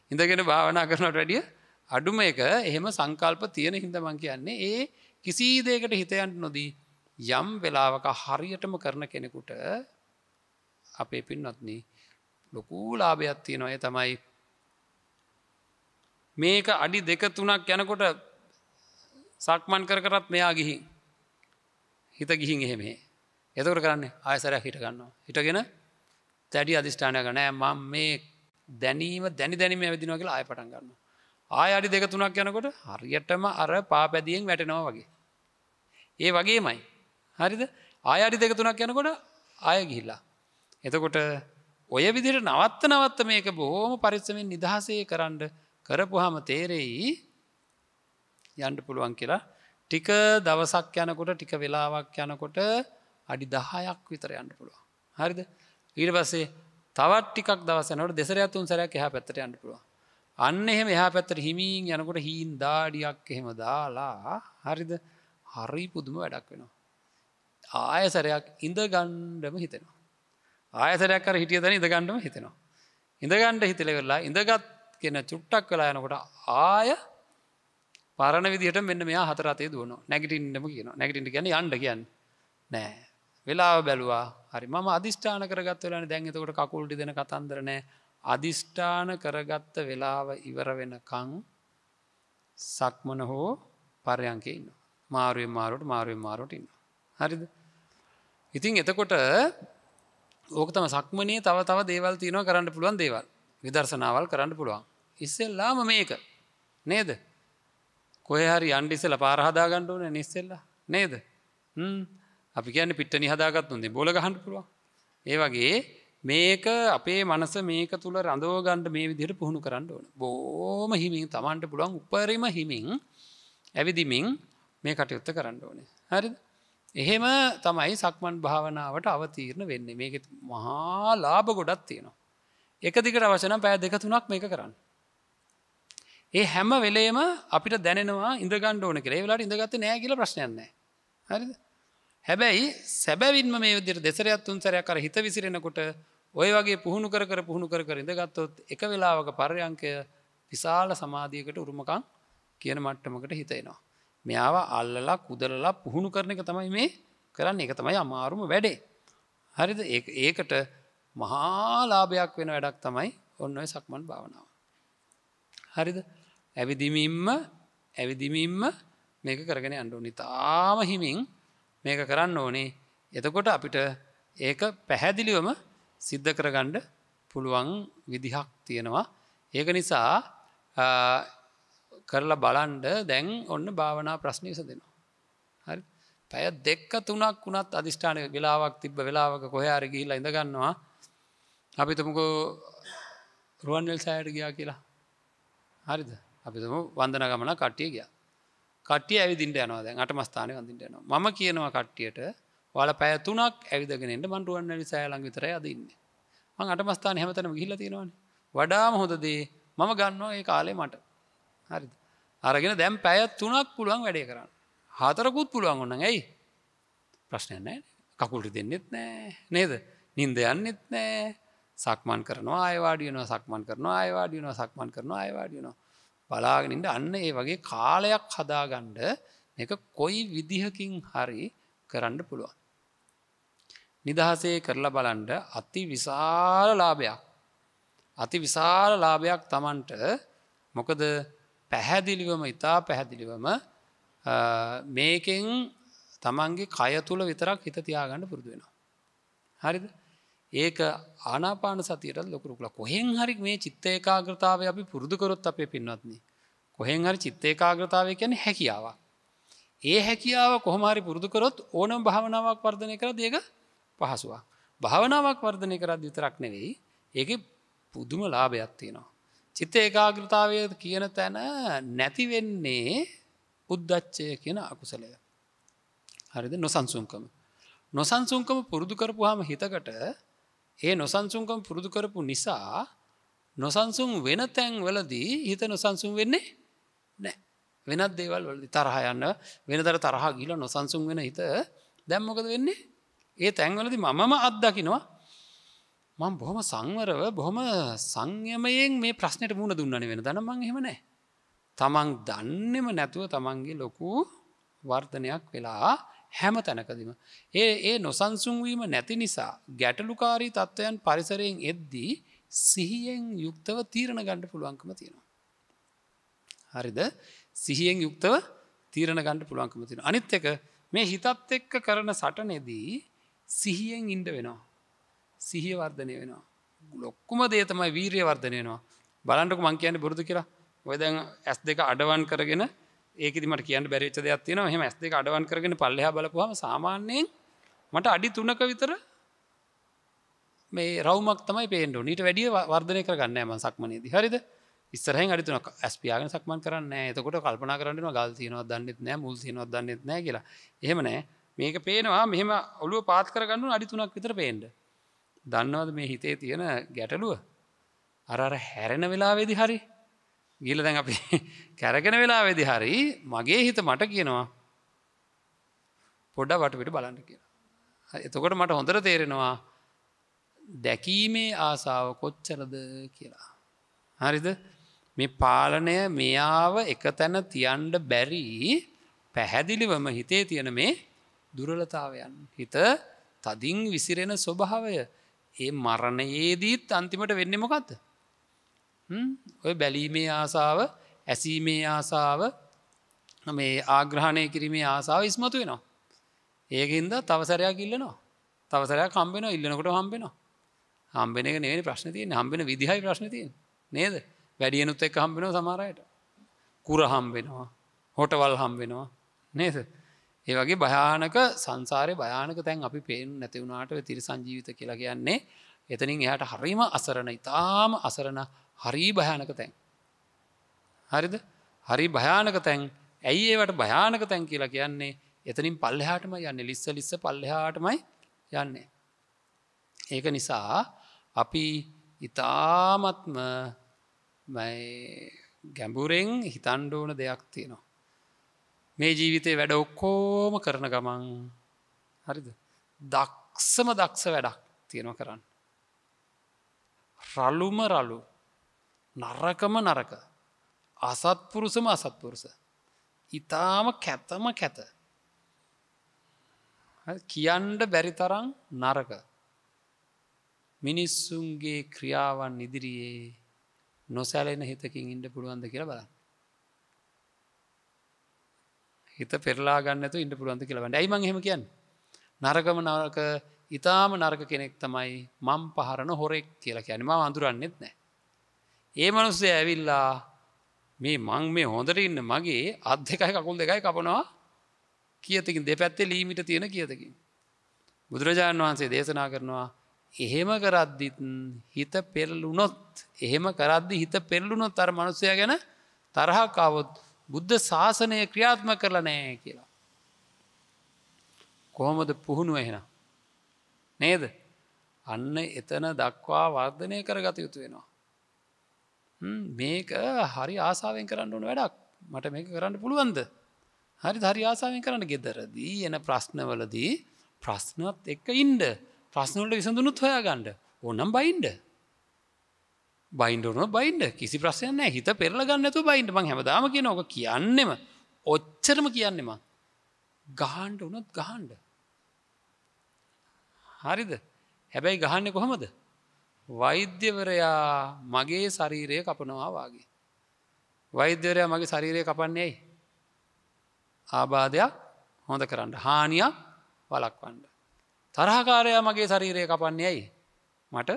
හිඳගෙන භාවනා කරනට වැඩිය අඩුම එක එහෙම සංකල්ප තියෙන හිඳමං කියන්නේ ඒ කිසිදේකට හිතයන්ට නොදී යම් වෙලාවක හරියටම කරන කෙනෙකුට අපේ පින්නත්න ලොකූලාභයක් තියෙනවය තමයි මේක අඩි දෙක තුනක් යැනකොට සක්මන් කර කරත් මෙයා ගිහින් හිත ගිහින් එහෙමේ එතකට කරන්නේ ආයසරයක් හිටගන්නවා හිටගෙන තැඩි අධිෂ්ඨානයක නෑ මං මේ දැනීම දැනි දැනීම ඇවිදිනවා කියලා ආය පටන් ගන්න ආය අඩි දෙක තුනක් යනකොට හරියටම අර පාපැදියෙන් වැටෙනවා වගේ ඒ වගේමයි හරිද ආය අඩි දෙක තුනක් යනකොට ආය ගිහිල්ලා එතකොට ඔය විදිට නවත්ත නවත්ත මේක බොහෝම පරිස්සමෙන් නිදහසේ කරන්න කරපුහම තේරෙයි යන්ඩ පුළුවන් කියලා ටික දවසක් යනකොට ටික වෙලාවක් යනකොට අඩි දහයක් විතර යන්න පුළුවන්. හරිද ඊට පස්සේ තවත් ටික් දවසනට දෙසරයක්තුන් සරයක් එහ පැත්තට යන්න පුළුව. අන්න එහෙම එහ පැත්තට හිමීන් යනකොට හීන් දාඩියක් එහෙම දාලා හරිද හරි පුදුම වැඩක් වෙනවා. ආයසරයක් ඉඳ ගණ්ඩම හිතෙනවා. ආයසරයක් කර හිටිය තැන ඉඳ ගණ්ඩම හිතෙනවා. ඉඳගණ්ඩ හිතලවෙල්ලා ඉඳගත් කෙන චුට්ටක් කලා යනකොට ආය පරණ විදිට මෙන්න මෙයා හතරතේ දුවන නැගටින්ටම කියන නැගටිට ගැන අන්ඩ කියන්න නෑ වෙලාව බැලවා හරි ම අධිෂ්ඨාන කරගත්වලන දැන්තකොට කකුල්ටි දෙන කතන්දරනෑ අධිෂ්ඨාන කරගත්ත වෙලාව ඉවර වෙනකං සක්මන හෝ පරයන්කඉන්න මාරුවෙන් මාරුට මාරුවෙන් මාරුට ඉන්න හරිද ඉතින් එතකොට ඕක තම සක්මනේ තව තව දේවල් තියනවා කරන්න පුළුවන් දේවල් විදර්ශනාවල් කරන්න පුළුවන්. ඉස්සෙල්ලාම මේක නේද. කොහරි අන්ඩිසල පාරහදා ගණ්ඩුවන නිස්සෙල්ලා නේද. අපි කියන්න පිට නිහදාගත් ොදේ බොල ගහන්න පුළුව. ඒ වගේ මේක අපේ මනස මේක තුළ රඳෝගන්ඩ මේ විදිට පුහුණු කරන්න ඕන. බෝම හිමින් තමන්ට පුළුවන් උපරිම හිමින් ඇවිදිමින් මේ කටයුත්ත කරන්න ඕනේ. හරි එහෙම තමයි සක්මන් භාවනාවට අවතීරණ වෙන්නේ මේක මහා ලාභ ගොඩත් තියෙනවා. එක දිකට අවශන පෑ දෙක තුනක් මේක කරන්න. ඒ හැම වෙලේම අපිට දැනවා ඉදගන්න ඕන කරේ වෙලාට ඉඳගත්ත නෑ කියල ප්‍රශ්නයන්නේ හරි හැබැයි සැබැවින්ම මේ විදිර දෙසරයක් තුන්සරයක් කර හිත විසිරෙනකොට ඔය වගේ පුහුණු කර කර පුහුණු කර කර ඉඳගත්තොත් එක වෙලාවක පර්යංකය විශාල සමාධියකට උරුමකං කියන මට්ටමකට හිතේනවා. මෙයාව අල්ලලා කුදරලා පුහුණු කරන එක තමයි මේ කරන්න එක තමයි අමාරුම වැඩේ. හරිද ඒකට මහාලාභයක් වෙන වැඩක් තමයි ඔන්න සක්මන් භාවනාව. හරිද ඇවිදිමින්ම ඇවිදිමින්ම මේක කරගෙන අන්ඩුනි තාම හිමින් මේක කරන්න ඕනේ එතකොට අපිට ඒක පැහැදිලිවම සිද්ධ කරගණ්ඩ පුළුවන් විදිහක් තියෙනවා ඒක නිසා කරලා බලන්ඩ දැන් ඔන්න භාවනා ප්‍රශ්නයස දෙනවා. හරි පැය දෙක්ක තුනක් වුණත් අධිෂ්ඨානය වෙලාවක් තිබ වෙලාවක කොහයාරගිහිල ඉඳගන්නවා අපි තුමකෝ රුවන්වල් සෑයට ගියා කියලා හරිද අපි තුම වන්දන ගමන කට්ටිය ගිය කට්ටිය ඇවිදිට යනවා දැන් අට මස්ථානය වඳින්ට යනවා ම කියනවා කට්ටියට වල පැය තුනක් ඇවිදගෙනට මන්ටුවන් වැනි සෑලං විතරය අදන්න මං අට මස්ථාන හැමතන ගිල්ල තියෙනවන වඩාම හොඳදේ මම ගන්නවා ඒ කාලේ මට හරිද අරගෙන දැම් පැය තුනක් පුළුවන් වැඩේ කරන්න හතරකුත් පුළුවන් ඔන්න ඇයි ප්‍රශ්නය නෑ කකුලට දෙන්නෙත් නෑ නේද නින්ද යන්නෙත් නෑ සක්මන් කරනවා අයවාඩියනවා සක්මන් කරනවා අයවාඩියනවා සක්මන් කරනවා අයවාඩියනවා බලාගෙනින්ට අන්න ඒ වගේ කාලයක් හදාගණ්ඩ එක කොයි විදිහකින් හරි කරන්න පුළුවන්. නිදහසේ කරලා බලන්ඩ අති විශාල ලාභයක් අති විශාල ලාභයක් තමන්ට මොකද පැහැදිලිවම ඉතා පැහැදිලිවම මේකෙන් තමන්ගේ කය තුළ විතරක් හිත තියාගන්න පුරදු වෙනවා. හරිද? ඒක ආනාපාන සතියට ලොකරුකුල කොහෙන් හරි මේ චිත්ත ඒකාග්‍රතාව අපි පුරුදුකරොත් අපේ පින්වත්න්නේ. කොහෙන් හරි චිත්ත ඒකාග්‍රතාවය කියන හැකියාව. ඒ හැකියාව කොහමරි පුරුදුකරොත් ඕනම් භාවනාවක් වර්ධනය කර දේක පහසුවක්. භාවනාවක් වර්ධනය කරත් විතරක් නෙවෙයි ඒක පුදුම ලාභයක්තියනවා. චිත්ත ඒකාග්‍රතාවය කියන තැන නැතිවෙන්නේ උද්දච්චය කියන අකුසලය. හරිද නොසන්සුන්කම. නොසන්සුන්කම පුරුදු කරපුහම හිතකට ඒ නොසන්සුන්කම් පුරුදු කරපු නිසා නොසන්සුම් වෙන තැන් වලදී හිත නොසන්සුම් වෙන්නේ නෑ වෙනත් දේවල් වලදි තරහ යන්න වෙනතර තරහ ගිල නොසන්සුම් වෙන හිත දැම්මොකද වෙන්නේ ඒ තැන්වලදි මමම අත්දකිනවා මං බොහොම සංවරව බොහොම සංයමයෙන් මේ ප්‍රශ්නයට මුණ දුන්නන වෙන දන මං හෙමනෑ තමන් දන්නෙම නැතුව තමන්ගේ ලොකු වර්ධනයක් වෙලා හැම තැනකදීම. ඒ ඒ නොසන්සුන්වීම නැති නිසා ගැටලුකාරී තත්ත්වයන් පරිසරයෙන් එද්දී සිහියෙන් යුක්තව තීරණ ගණඩ පුළුවන්කම තියෙනවා. හරිද සිහියෙන් යුක්තව තීරණ ගණඩ පුළුවන්කම තියෙන අනිත් එක මේ හිතත් එක්ක කරන සටනෙදී සිහියෙන් ඉන්ඩ වෙනවා. සිහිවර්ධනය වෙනවා. ලොක්කුම දේතමයි වීරය වර්ධනයනවා බලන්ටක මං කියන්න බුරුදු කියලා ඔයදැන් ඇස් දෙක අඩවන් කරගෙන ඒකදීමට කියන්න බැරිච්ච දෙයක් තියෙන හෙම ඇස් දෙක අඩවන් කරගෙන පල්ලහ බලපුහම සාමාන්‍යයෙන් මට අඩි තුනක විතර මේ රවමක් තමයි පේන්ඩු නීට වැඩිය වර්ධනය කරගන්න ම සක්මනේද හරිද ඉස්සරහ අඩිතුනක් ඇස්පියාගෙන සක්මන් කරන්න එතකොට කල්පනා කරන්න ගල් තියනව දන්නෙත් නෑ මුල් තියනව දන්නෙත් නෑ කියලා එහෙමනෑ මේක පේනවා මෙහෙම ඔලුව පාත් කරගන්නු අඩිතුනක් විතර පේන්ඩ දන්නවද මේ හිතේ තියෙන ගැටලුව අරර හැරෙන වෙලාවේදි හරි ගිල දැන් අපි කැරගෙන වෙලා වෙදි හරි මගේ හිත මට කියනවා පොඩ්ඩ වටපිට බලන්න කියලා. එතකොට මට හොඳර තේරෙනවා දැකීමේ ආසාාව කොච්චරද කියලා. හරිද මේ පාලනය මෙයාව එක තැන තියන්ඩ බැරි පැහැදිලිවම හිතේ තියෙන මේ දුරලතාවයන් හිත තදින් විසිරෙන ස්වභාවය ඒ මරණයේදීත් අන්තිමට වෙන්නෙමකක්ද ඔය බැලීමේ ආසාාව ඇසීමේ ආසාාව මේ ආග්‍රහණය කිරීමේ ආසාාව ඉස්මතු වෙනවා. ඒකින්ද තවසරයක් ඉල්ලනවා තවසරයක් කම්බෙන ඉල්ලනකොට හම්බෙනවා හම්බෙන එක නෙවෙනි ප්‍රශ්න තියෙන හම්බෙන විදිහයි ප්‍රශ්න තියෙන නේද වැඩියනුත් එක් හම්බෙනවා සමහරයට කුර හම්බෙනවා හොටවල් හම්බෙනවා නේද ඒ වගේ භයානක සංසාරය භයානක තැන් අපි පේෙන් නැතිවුණට තිරි සංජීවිත කියලා කියන්නේ එතනින් එහට හරිම අසරණ ඉතාම අසරණ හරී භයානක තැන්. හරිද හරි භයානක තැන් ඇයි ඒවට භයානක තැන් කියලා කියන්නේ එතනින් පල්ලෙහාටම යන්න ලිස්ස ලිස්ස පල්ලෙහාටමයි යන්නේ. ඒක නිසා අපි ඉතාමත්ම ගැඹුරෙන් හිතන්ඩෝන දෙයක් තියෙනවා. මේ ජීවිතය වැඩ ඔක්කෝම කරන ගමන් හරිද. දක්ෂම දක්ෂ වැඩක් තියෙනවා කරන්න. රලුම රලු නරකම නරක. අසත්පුරුසම අසත්පුරුස. ඉතාම කැත්තම කැත. කියන්ඩ බැරි තරං නරක. මිනිස්සුන්ගේ ක්‍රියාවන් ඉදිරියේ නොසැලෙන හිතකින් ඉන්ඩ පුළුවන්ද කියල බලන්න. හිත පෙරලා ගන්නතු ඉන්ඩ පුළුවන්ද කියලබට ඇයිම හෙම කියන්න. නරකම නරක ඉතාම නරක කෙනෙක් තමයි මම් පහරණ හොරෙක් කියලා කියැනීම අඳුරන්නෙත් නෑ. ඒ මනුස්සය ඇවිල්ලා මේ මං මේ හොඳට ඉන්න මගේ අත් දෙකයි කකුල් දෙකයි කපනවා කියතිකින් දෙපැත්තේ ලීමිට තියෙන කියතකින්. බුදුරජාණන් වහන්සේ දේශනා කරනවා එහෙම කරද්දිත් හිත පෙරලුනොත් එහෙම කරද්දි හිත පෙරලුනොත් තර මනුස්සය ගැන තරහකාවොත් බුද්ධ ශාසනය ක්‍රියාත්ම කරලා නෑ කියලා. කොහොමද පුහුණුව එහෙනම්. නේද අන්න එතන දක්වා වර්ධනය කරගත යුතු වෙනවා. මේක හරි ආසාාවෙන් කරන්න ඕන වැඩක් මට මේක කරන්න පුළුවන්ද. හරි හරි ආසාාවෙන් කරන්න ගෙදරදී එන ප්‍රශ්නවලදී ප්‍රශ්නත් එක්ක ඉන්ඩ ප්‍රශ්නවලට විසඳනුත් හොයා ගණ්ඩ ඕනම් බයින්ඩ. බයින්ඩන බයින්ඩ කිසි ප්‍රශ්යන හිත පෙරල ගන්නතු බයින්ඩ මං හැමදාම කිය නොක කියන්නෙම ඔච්චරම කියන්නෙම ගහන්ඩ වනත් ගහන්ඩ. හරිද හැබැයි ගහන්න කොහොමද වෛද්‍යවරයා මගේ ශරීරය කපනවා වගේ. වෛද්‍යවරයා මගේ ශරීරය කපන්නේයි. ආබාධයක් හොඳ කරන්න හානියක් වලක්වන්න. තරහකාරයා මගේ ශරීරය කපන්නේ ඇයි මට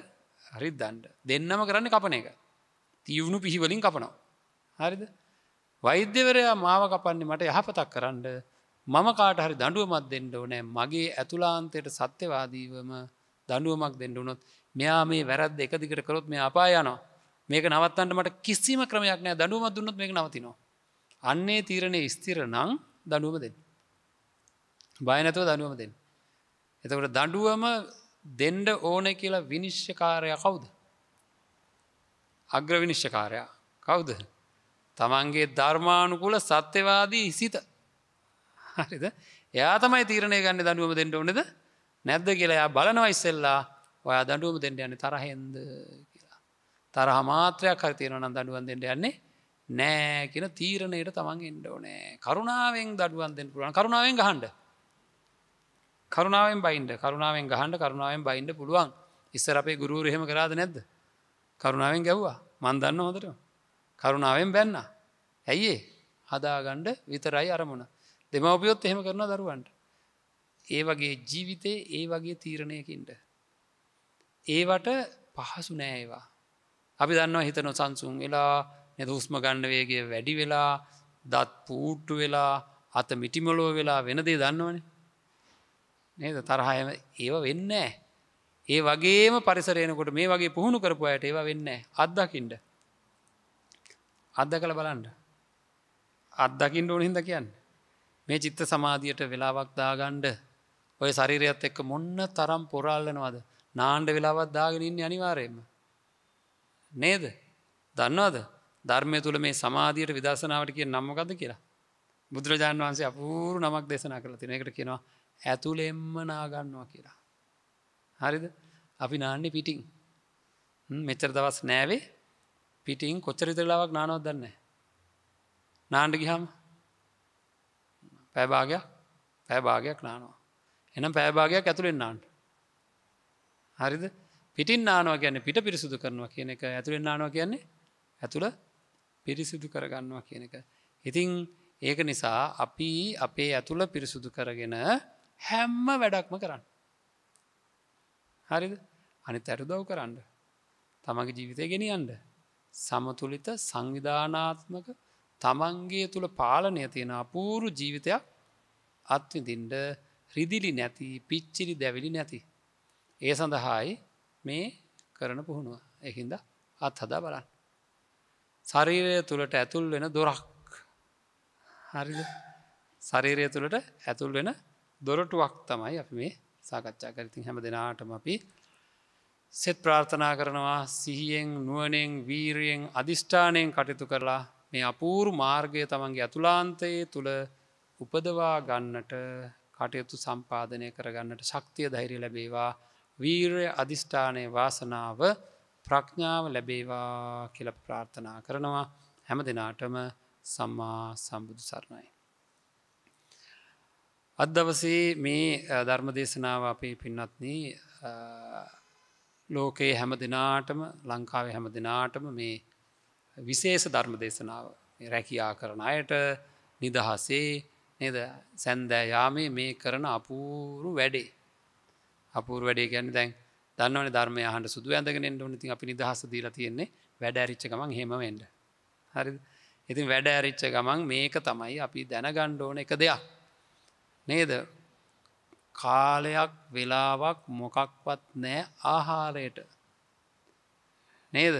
හරි දන්ඩ දෙන්නම කරන්න කපන එක. තියවුණු පිහිවලින් කපනවා. හරිද වෛද්‍යවරයා මාව කපන්නේ මට යහපතක් කරන්න මම කාට හරි දඩුවමත් දෙන්න ඕනෑ මගේ ඇතුලාන්තයට සත්‍යවාදීවම දඩුවමක් දෙන්න උනොත් මෙයා මේ වැරද එක දිකට කරොත් මේ අපායනවා මේක නවත්තන්න මට කිසිම ක්‍රමයක් නෑ දඩුවමත් දුන්නත් මේක නවතිනවා. අන්නේ තීරණය ස්තිර නං දඩුවම දෙන්න. බයනැතුව දඩුවම දෙන්න. එතකට දඩුවම දෙන්ඩ ඕන කියලා විනිශ්්‍යකාරය කවුද. අග්‍ර විනිශ්්‍යකාරයා කවුද. තමන්ගේ ධර්මානුකුල සත්‍යවාදී සිත හරිද එයා තමයි තීරණය ගන්න දඩුවම දෙන්නට ඕනෙද නැද්ද කියලා බලනවා ඉස්සෙල්ලා ඔයා දඩුවම දෙට යන තරහෙන්ද කියලා. තරහ මාත්‍රයක් හරිතියෙනනම් දඩුවන් දෙට යන්නේ නෑ කියෙන තීරණයට තමන් එන්ඩෝනෑ කරුණාවෙන් දඩුවන් දෙෙන් පුළුවන් කරුණාවෙන් ගහන්ඩ. කරුණාවෙන් බයින්ඩ කරුණාවෙන් ගහන්ඩ කරුණාවෙන් බයින්ඩ පුළුවන් ඉස්සර අපේ ගුරු රහෙම කරාද නැද්ද. කරුණාවෙන් ගැව්වා මන්දන්න හොදට කරුණාවෙන් බැන්න. ඇයිඒ හදාගණ්ඩ විතරයි අරමුණ දෙමවපියොත් එහෙම කරන දරුවන්ට. ඒ වගේ ජීවිතේ ඒ වගේ තීරණයකින්ට ඒවට පහසු නෑවා. අපි දන්නවා හිතන සංසුන් වෙලා නැදහුස්ම ගණ්ඩ වේගේ වැඩි වෙලා දත් පූට්ටු වෙලා අත මිටිමලෝ වෙලා වෙනදේ දන්නවන නේද තරහයම ඒව වෙන්න ඒ වගේම පරිසරයනකොට මේ වගේ පුහුණු කරපු ඇයට ඒව වෙන්න අත්දකින්ට අත්ද කළ බලන්ඩ අත්දකින්ට ඕන හිද කියන්න මේ චිත්ත සමාධියට වෙලාවක් දාගණ්ඩ ඔය ශරීරයත් එක්ක මොන්න තරම් පොරාල්ලනවාද නාණ්ඩ වෙලාවත් දාගෙන ඉන්න අනිවාරයෙන්ම. නේද දන්නවද ධර්මය තුළ මේ සමාධයට විදසනාවට කිය නම්මකද කියලා. බුදුරජාණන් වහන්සේ අපූරු නමක් දෙසනා කළ තිනකට කියෙනවා ඇතුළෙම්ම නාගන්නවා කියලා. හරිද අපි නාන්නේ පිටිං මෙච්චර දවස් නෑවේ පිටිං කොච්චරිතරලාවක් නානොත් දන්න. නාණ්ඩ ගිහාම පැබාගයක් පැබාගයක් නානවා. එනම් පැබාගයක් ඇතුළෙන් නාන්ට හරිද පිටින් නානවා කියන්නේ පිට පිරිසුදු කරනවා කියන එක ඇතුළෙන් නානවා කියන්නේ ඇතුළ පිරිසිදු කරගන්නවා කියන එක. ඉතිං ඒක නිසා අපි අපේ ඇතුළ පිරිසුදු කරගෙන හැම්ම වැඩක්ම කරන්න. හරිද අනි තැරුදව් කරන්න. තමගේ ජීවිතය ගෙනියන්ඩ. සමතුලිත සංවිධානාත්මක තමන්ගේ තුළ පාලනය තියෙන අපූරු ජීවිතයක් අත්විඳින්ට රිදිලි නැති පිච්චිලි දැවිලි නැති. ඒ සඳහායි මේ කරන පුහුණුව එහින්ද අත් හදා බලන්න. ශරීරය තුළට ඇතුල් වෙන දොරක් හරි ශරීරය තුළට ඇතුල් වෙන දොරටුවක් තමයි අප මේ සාකච්ඡා කරතින් හැම දෙනාටම අපි සෙත් ප්‍රාර්ථනා කරනවා සිහියෙන් නුවනෙන් වීරියෙන් අධිෂ්ඨානයෙන් කටයුතු කරලා මේ අපූරු මාර්ගය තමන්ගේ ඇතුලාන්තයේ තුළ උපදවා ගන්නට කටයුතු සම්පාධනය කරගන්නට ශක්තිය දෛරය ලැබේවා වීරය අධිෂ්ඨානය වාසනාව ප්‍රඥාව ලැබේවා කියල ප්‍රාර්ථනා කරනවා හැම දෙනාටම සම්මා සම්බුදු සරණයි. අදදවසේ මේ ධර්මදේශනාව අපේ පින්නත්න ලෝකයේ හැම දෙනාටම ලංකාවේ හැම දෙනාටම මේ විශේෂ ධර්ම දේශනාව රැකයා කරන අයට නිදහසේ නද සැන්දෑ යාමේ මේ කරන අපූරු වැඩේ. අපූර් වැඩේ ගැන්න දැන් දන්නවන ධර්මය හන්ට සුදු ඇඳගෙන ොනති අපි නිදහස දීලා තියෙන්නේ වැඩ ඇරිච්ච ගමන් හෙමෙන්ඩ හරි ඉතින් වැඩ ඇරිච්ච ගමන් මේක තමයි අපි දැනගණ්ඩ ඕන එක දෙයක් නේද කාලයක් වෙලාවක් මොකක්වත් නෑ ආහාරයට නේද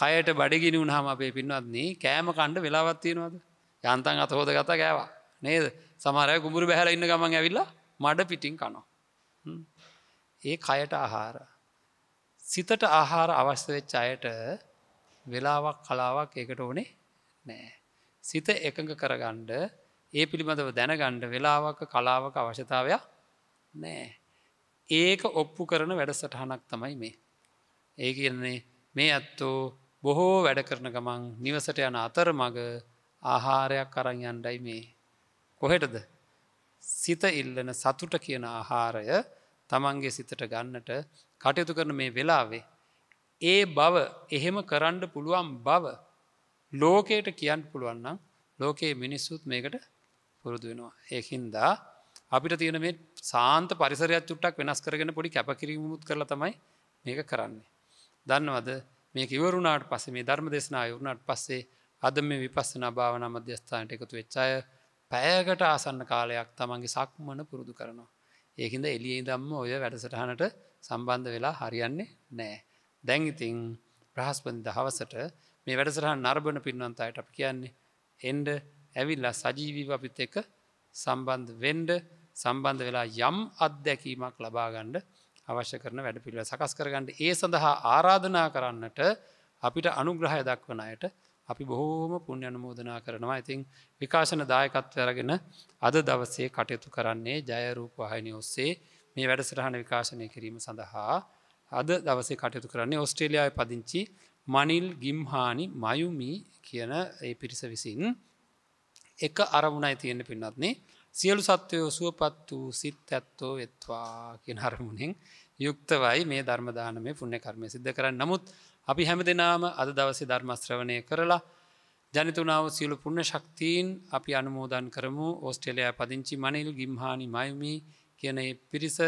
කයට බඩිගිනි උුණහම අපේ පින්වත්න්නේ කෑම කණ්ඩ වෙලාවත්තියෙනවද යන්තන් අතහෝද ගත ගෑවා නේද සමරය ගුඹුරු බැහල ඉන්න ගමන් ඇවිල්ලා මඩ පිටින් කනවා ඒ කයට ආහාර. සිතට ආහාර අවස්ථවෙච් අයට වෙලාවක් කලාවක් ඒකට ඕනේ නෑ. සිත එකඟ කරගණ්ඩ ඒ පිළිබඳව දැනගණ්ඩ වෙලාවක කලාවක අවශ්‍යතාවයක් නෑ. ඒක ඔප්පු කරන වැඩසටහනක් තමයි මේ. ඒ කියන්නේ මේ ඇත්තෝ බොහෝ වැඩ කරන ගමන් නිවසට යන අතර මග ආහාරයක් කරං යන්ඩයි මේ. කොහෙටද සිත ඉල්ලන සතුට කියන ආහාරය තමන්ගේ සිතට ගන්නට කටයුතු කරන මේ වෙලාවේ. ඒ බව එහෙම කරන්න පුළුවන් බව ලෝකයට කියන්න පුළුවන්නම් ලෝකයේ මිනිස්සුත් මේකට පුරුදු වෙනවා. ඒහින්දා අපිට තියෙන මේ සාන්ත පරිසරයක් චුට්ටක් වෙනස් කරගෙන පොඩි කැපකිරීමුත් කරලා තමයි මේක කරන්නේ. දන්නවද මේ ඉවරුණාට පස්සේ මේ ධර්ම දෙශනා යුරුණාට පස්සේ අද මේ විපස්සන භාවන මධ්‍යස්ථානයට එකතු වෙච්චාය පැයකට ආසන්න කාලයක් තමන්ගේ සක්මන පුරුදු කරනවා. ඒකන්ද එලිය දම්ම ඔය වැඩසටහනට සම්බන්ධ වෙලා හරියන්නේ නෑ. දැන් ඉතිං ප්‍රහස්පති දහවසට මේ වැඩසටහන් නර්බන පින්නන්තයට අප කියන්නේ එන්ඩ ඇවිල්ලා සජීවිව අපිත් එක සම්බන්ධ වෙන්ඩ සම්බන්ධ වෙලා යම් අත්දැකීමක් ලබාගණ්ඩ අවශ්‍ය කරන වැඩ පිල්ල සකස් කරගන්නට ඒ සඳහා ආරාධනා කරන්නට අපිට අනුග්‍රහය දක්වන අයට අපි බොහෝම පුුණ්‍ය අනුමෝදනා කරනවා ඉතිං විකාශන දායකත්වයරගෙන අද දවසේ කටයුතු කරන්නේ ජයරූපවාහිනි ඔස්සේ මේ වැඩසටහන විකාශනය කිරීම සඳහා අද දවසේ කටයුතු කරන්නේ ඔස්ට්‍රේලියයාය පදිංචි මනිල් ගිම්හානි මයුමි කියන ඒ පිරිස විසින් එක අරමුණයි තියෙන පින්නත්න්නේ සියලු සත්වයෝ සුවපත් වූ සිත් ඇත්තෝ වෙත්වා කියෙන් හරමුණෙන් යුක්තවයි මේ ධර්මදානමය පුුණ්‍ය කර්මය සිද්ධ කරන්න නමුත් අපි හැම දෙනාම අද දවසේ ධර්මස්ත්‍රවණය කරලා ජනතුනාව සියලු පුුණ ශක්තිීන් අපි අනුමෝදන් කරමු ඕස්ට්‍රලයා පදිංචි මනිල් ගිම්හානි මයමි කියන පිරිස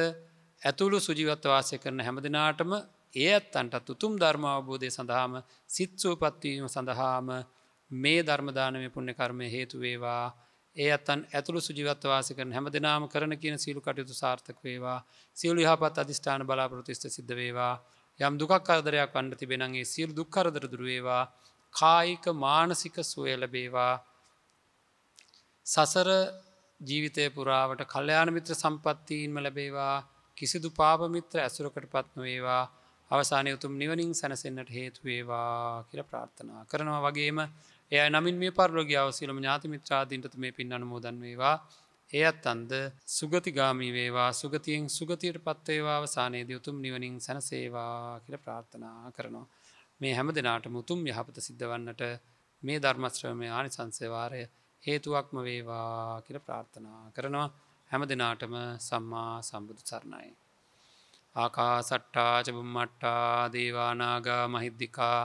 ඇතුළු සුජිවත්වාසය කරන හැම දෙනාටම ඒ ඇත්තන්ටත් උතුම් ධර්මාවබෝධය සඳහාම සිත්සූපත්වීම සඳහාම මේ ධර්මදානමය පුුණ්‍ය කර්මය හේතුවේවා ඒ අත්තන් ඇතුළු සුජිවත්වාසක හැම දෙනාම කරන කියන සීලු කටයුතු සාර්ථක වේවා සියලු යහපත් අධිෂ්ඨාන බලාපොරොතිස්ට සිද්ධ වේවා යම් දුකක් අදරයක් වන්න තිබෙනගේ සිල් දුක්කරදර දුරුවේවා කායික මානසික සුවලබේවා සසර ජීවිතය පුරාවට කල්්‍යයානමිත්‍ර සම්පත්තීන්ම ලැබේවා කිසිදු පාපමිත්‍ර ඇසුරකට පත්නවේවා අවසානය උතුම් නිවනින් සැනසෙන්න්නට හේතුවේවා කියල ප්‍රාර්ථනා කරනවා වගේම එය නමින් මේ පරලෝග අවසිලම ඥාතිමිත්‍රාදීන්ටතු මේ පින් අනමෝදන්වේවා එයත් අන්ද සුගතිගාමී වේවා සුගතියෙන් සුගතියට පත්වේවා අවසානයේද උතුම් නිවනින් සැනසේවා කියල ප්‍රාර්ථනා කරනවා. මේ හැම දෙනාට මුතුම් යහපත සිද්ධ වන්නට මේ ධර්මශ්‍රමය ආනිසංසේවාරය හේතුවක්ම වේවා කියල ප්‍රාර්ථනා කරනවා හැම දෙනාටම සම්මා සම්බුදු සරණයි. ආකා සට්ටා චබුම්මට්ටා දේවානාගා මහිද්දිකා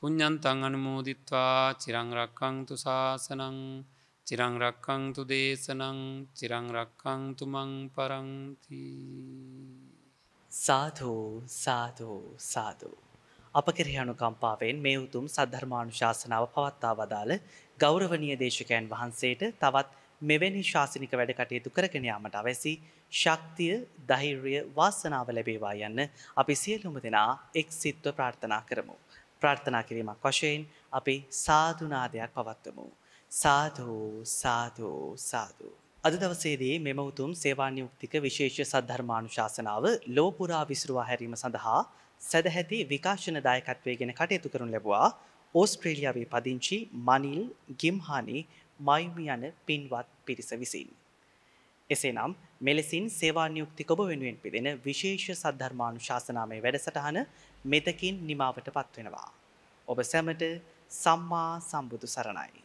පුඤ්ඥන්තන් අනුමෝදිත්වා චිරංරක්කං තුසාසනං චිරංරක්කංතු දේශනං චිරංරක්කංතු මං පරංති සාධූ සාධූ සාධූ. අප කෙරහණුකම්පාවෙන් මේ උතුම් සද්ධර්මාණු ශාසනාව පවත්තා වදාළ ගෞරවනය දේශකයන් වහන්සේට තවත් මෙවැනි ශාසනික වැඩ කටයුතු කරගෙනයාමට අවැසි ශක්තිය දෛර්ය වාසනාව ලැබේවා යන්න අපි සියලුම දෙනා එක් සිත්ව ප්‍රාර්ථනා කරමු. ප්‍රාර්ථනා කිරීමක් වශයෙන් අපි සාධනාදයක් පවත්වමු. සාධූ සාධූ සාධූ. අද දවසේදී මෙම උතුම් සේවානියුක්තික විශේෂ සද්ධර්මානුශාසනාව ලෝපුරා විසුරුවා හැරීම සඳහා සැදැහැති විකාශන දායකත්වය ගෙන කටයුතු කරනු ලැබවා ඕස්ට්‍රේලියාවේ පදිංචි මනිල් ගිම්හානි මයිමි යන පින්වත් පිරිස විසින්. එසේනම් මෙලෙසින් සේවානියුක්ති ඔබ වෙනුවෙන් පිදෙන විශේෂ සද්ධර්මානු ශාසනාමය වැඩසටහන මෙතකින් නිමාවට පත්වෙනවා. ඔබ සැමට සම්මා සම්බුදු සරණයි.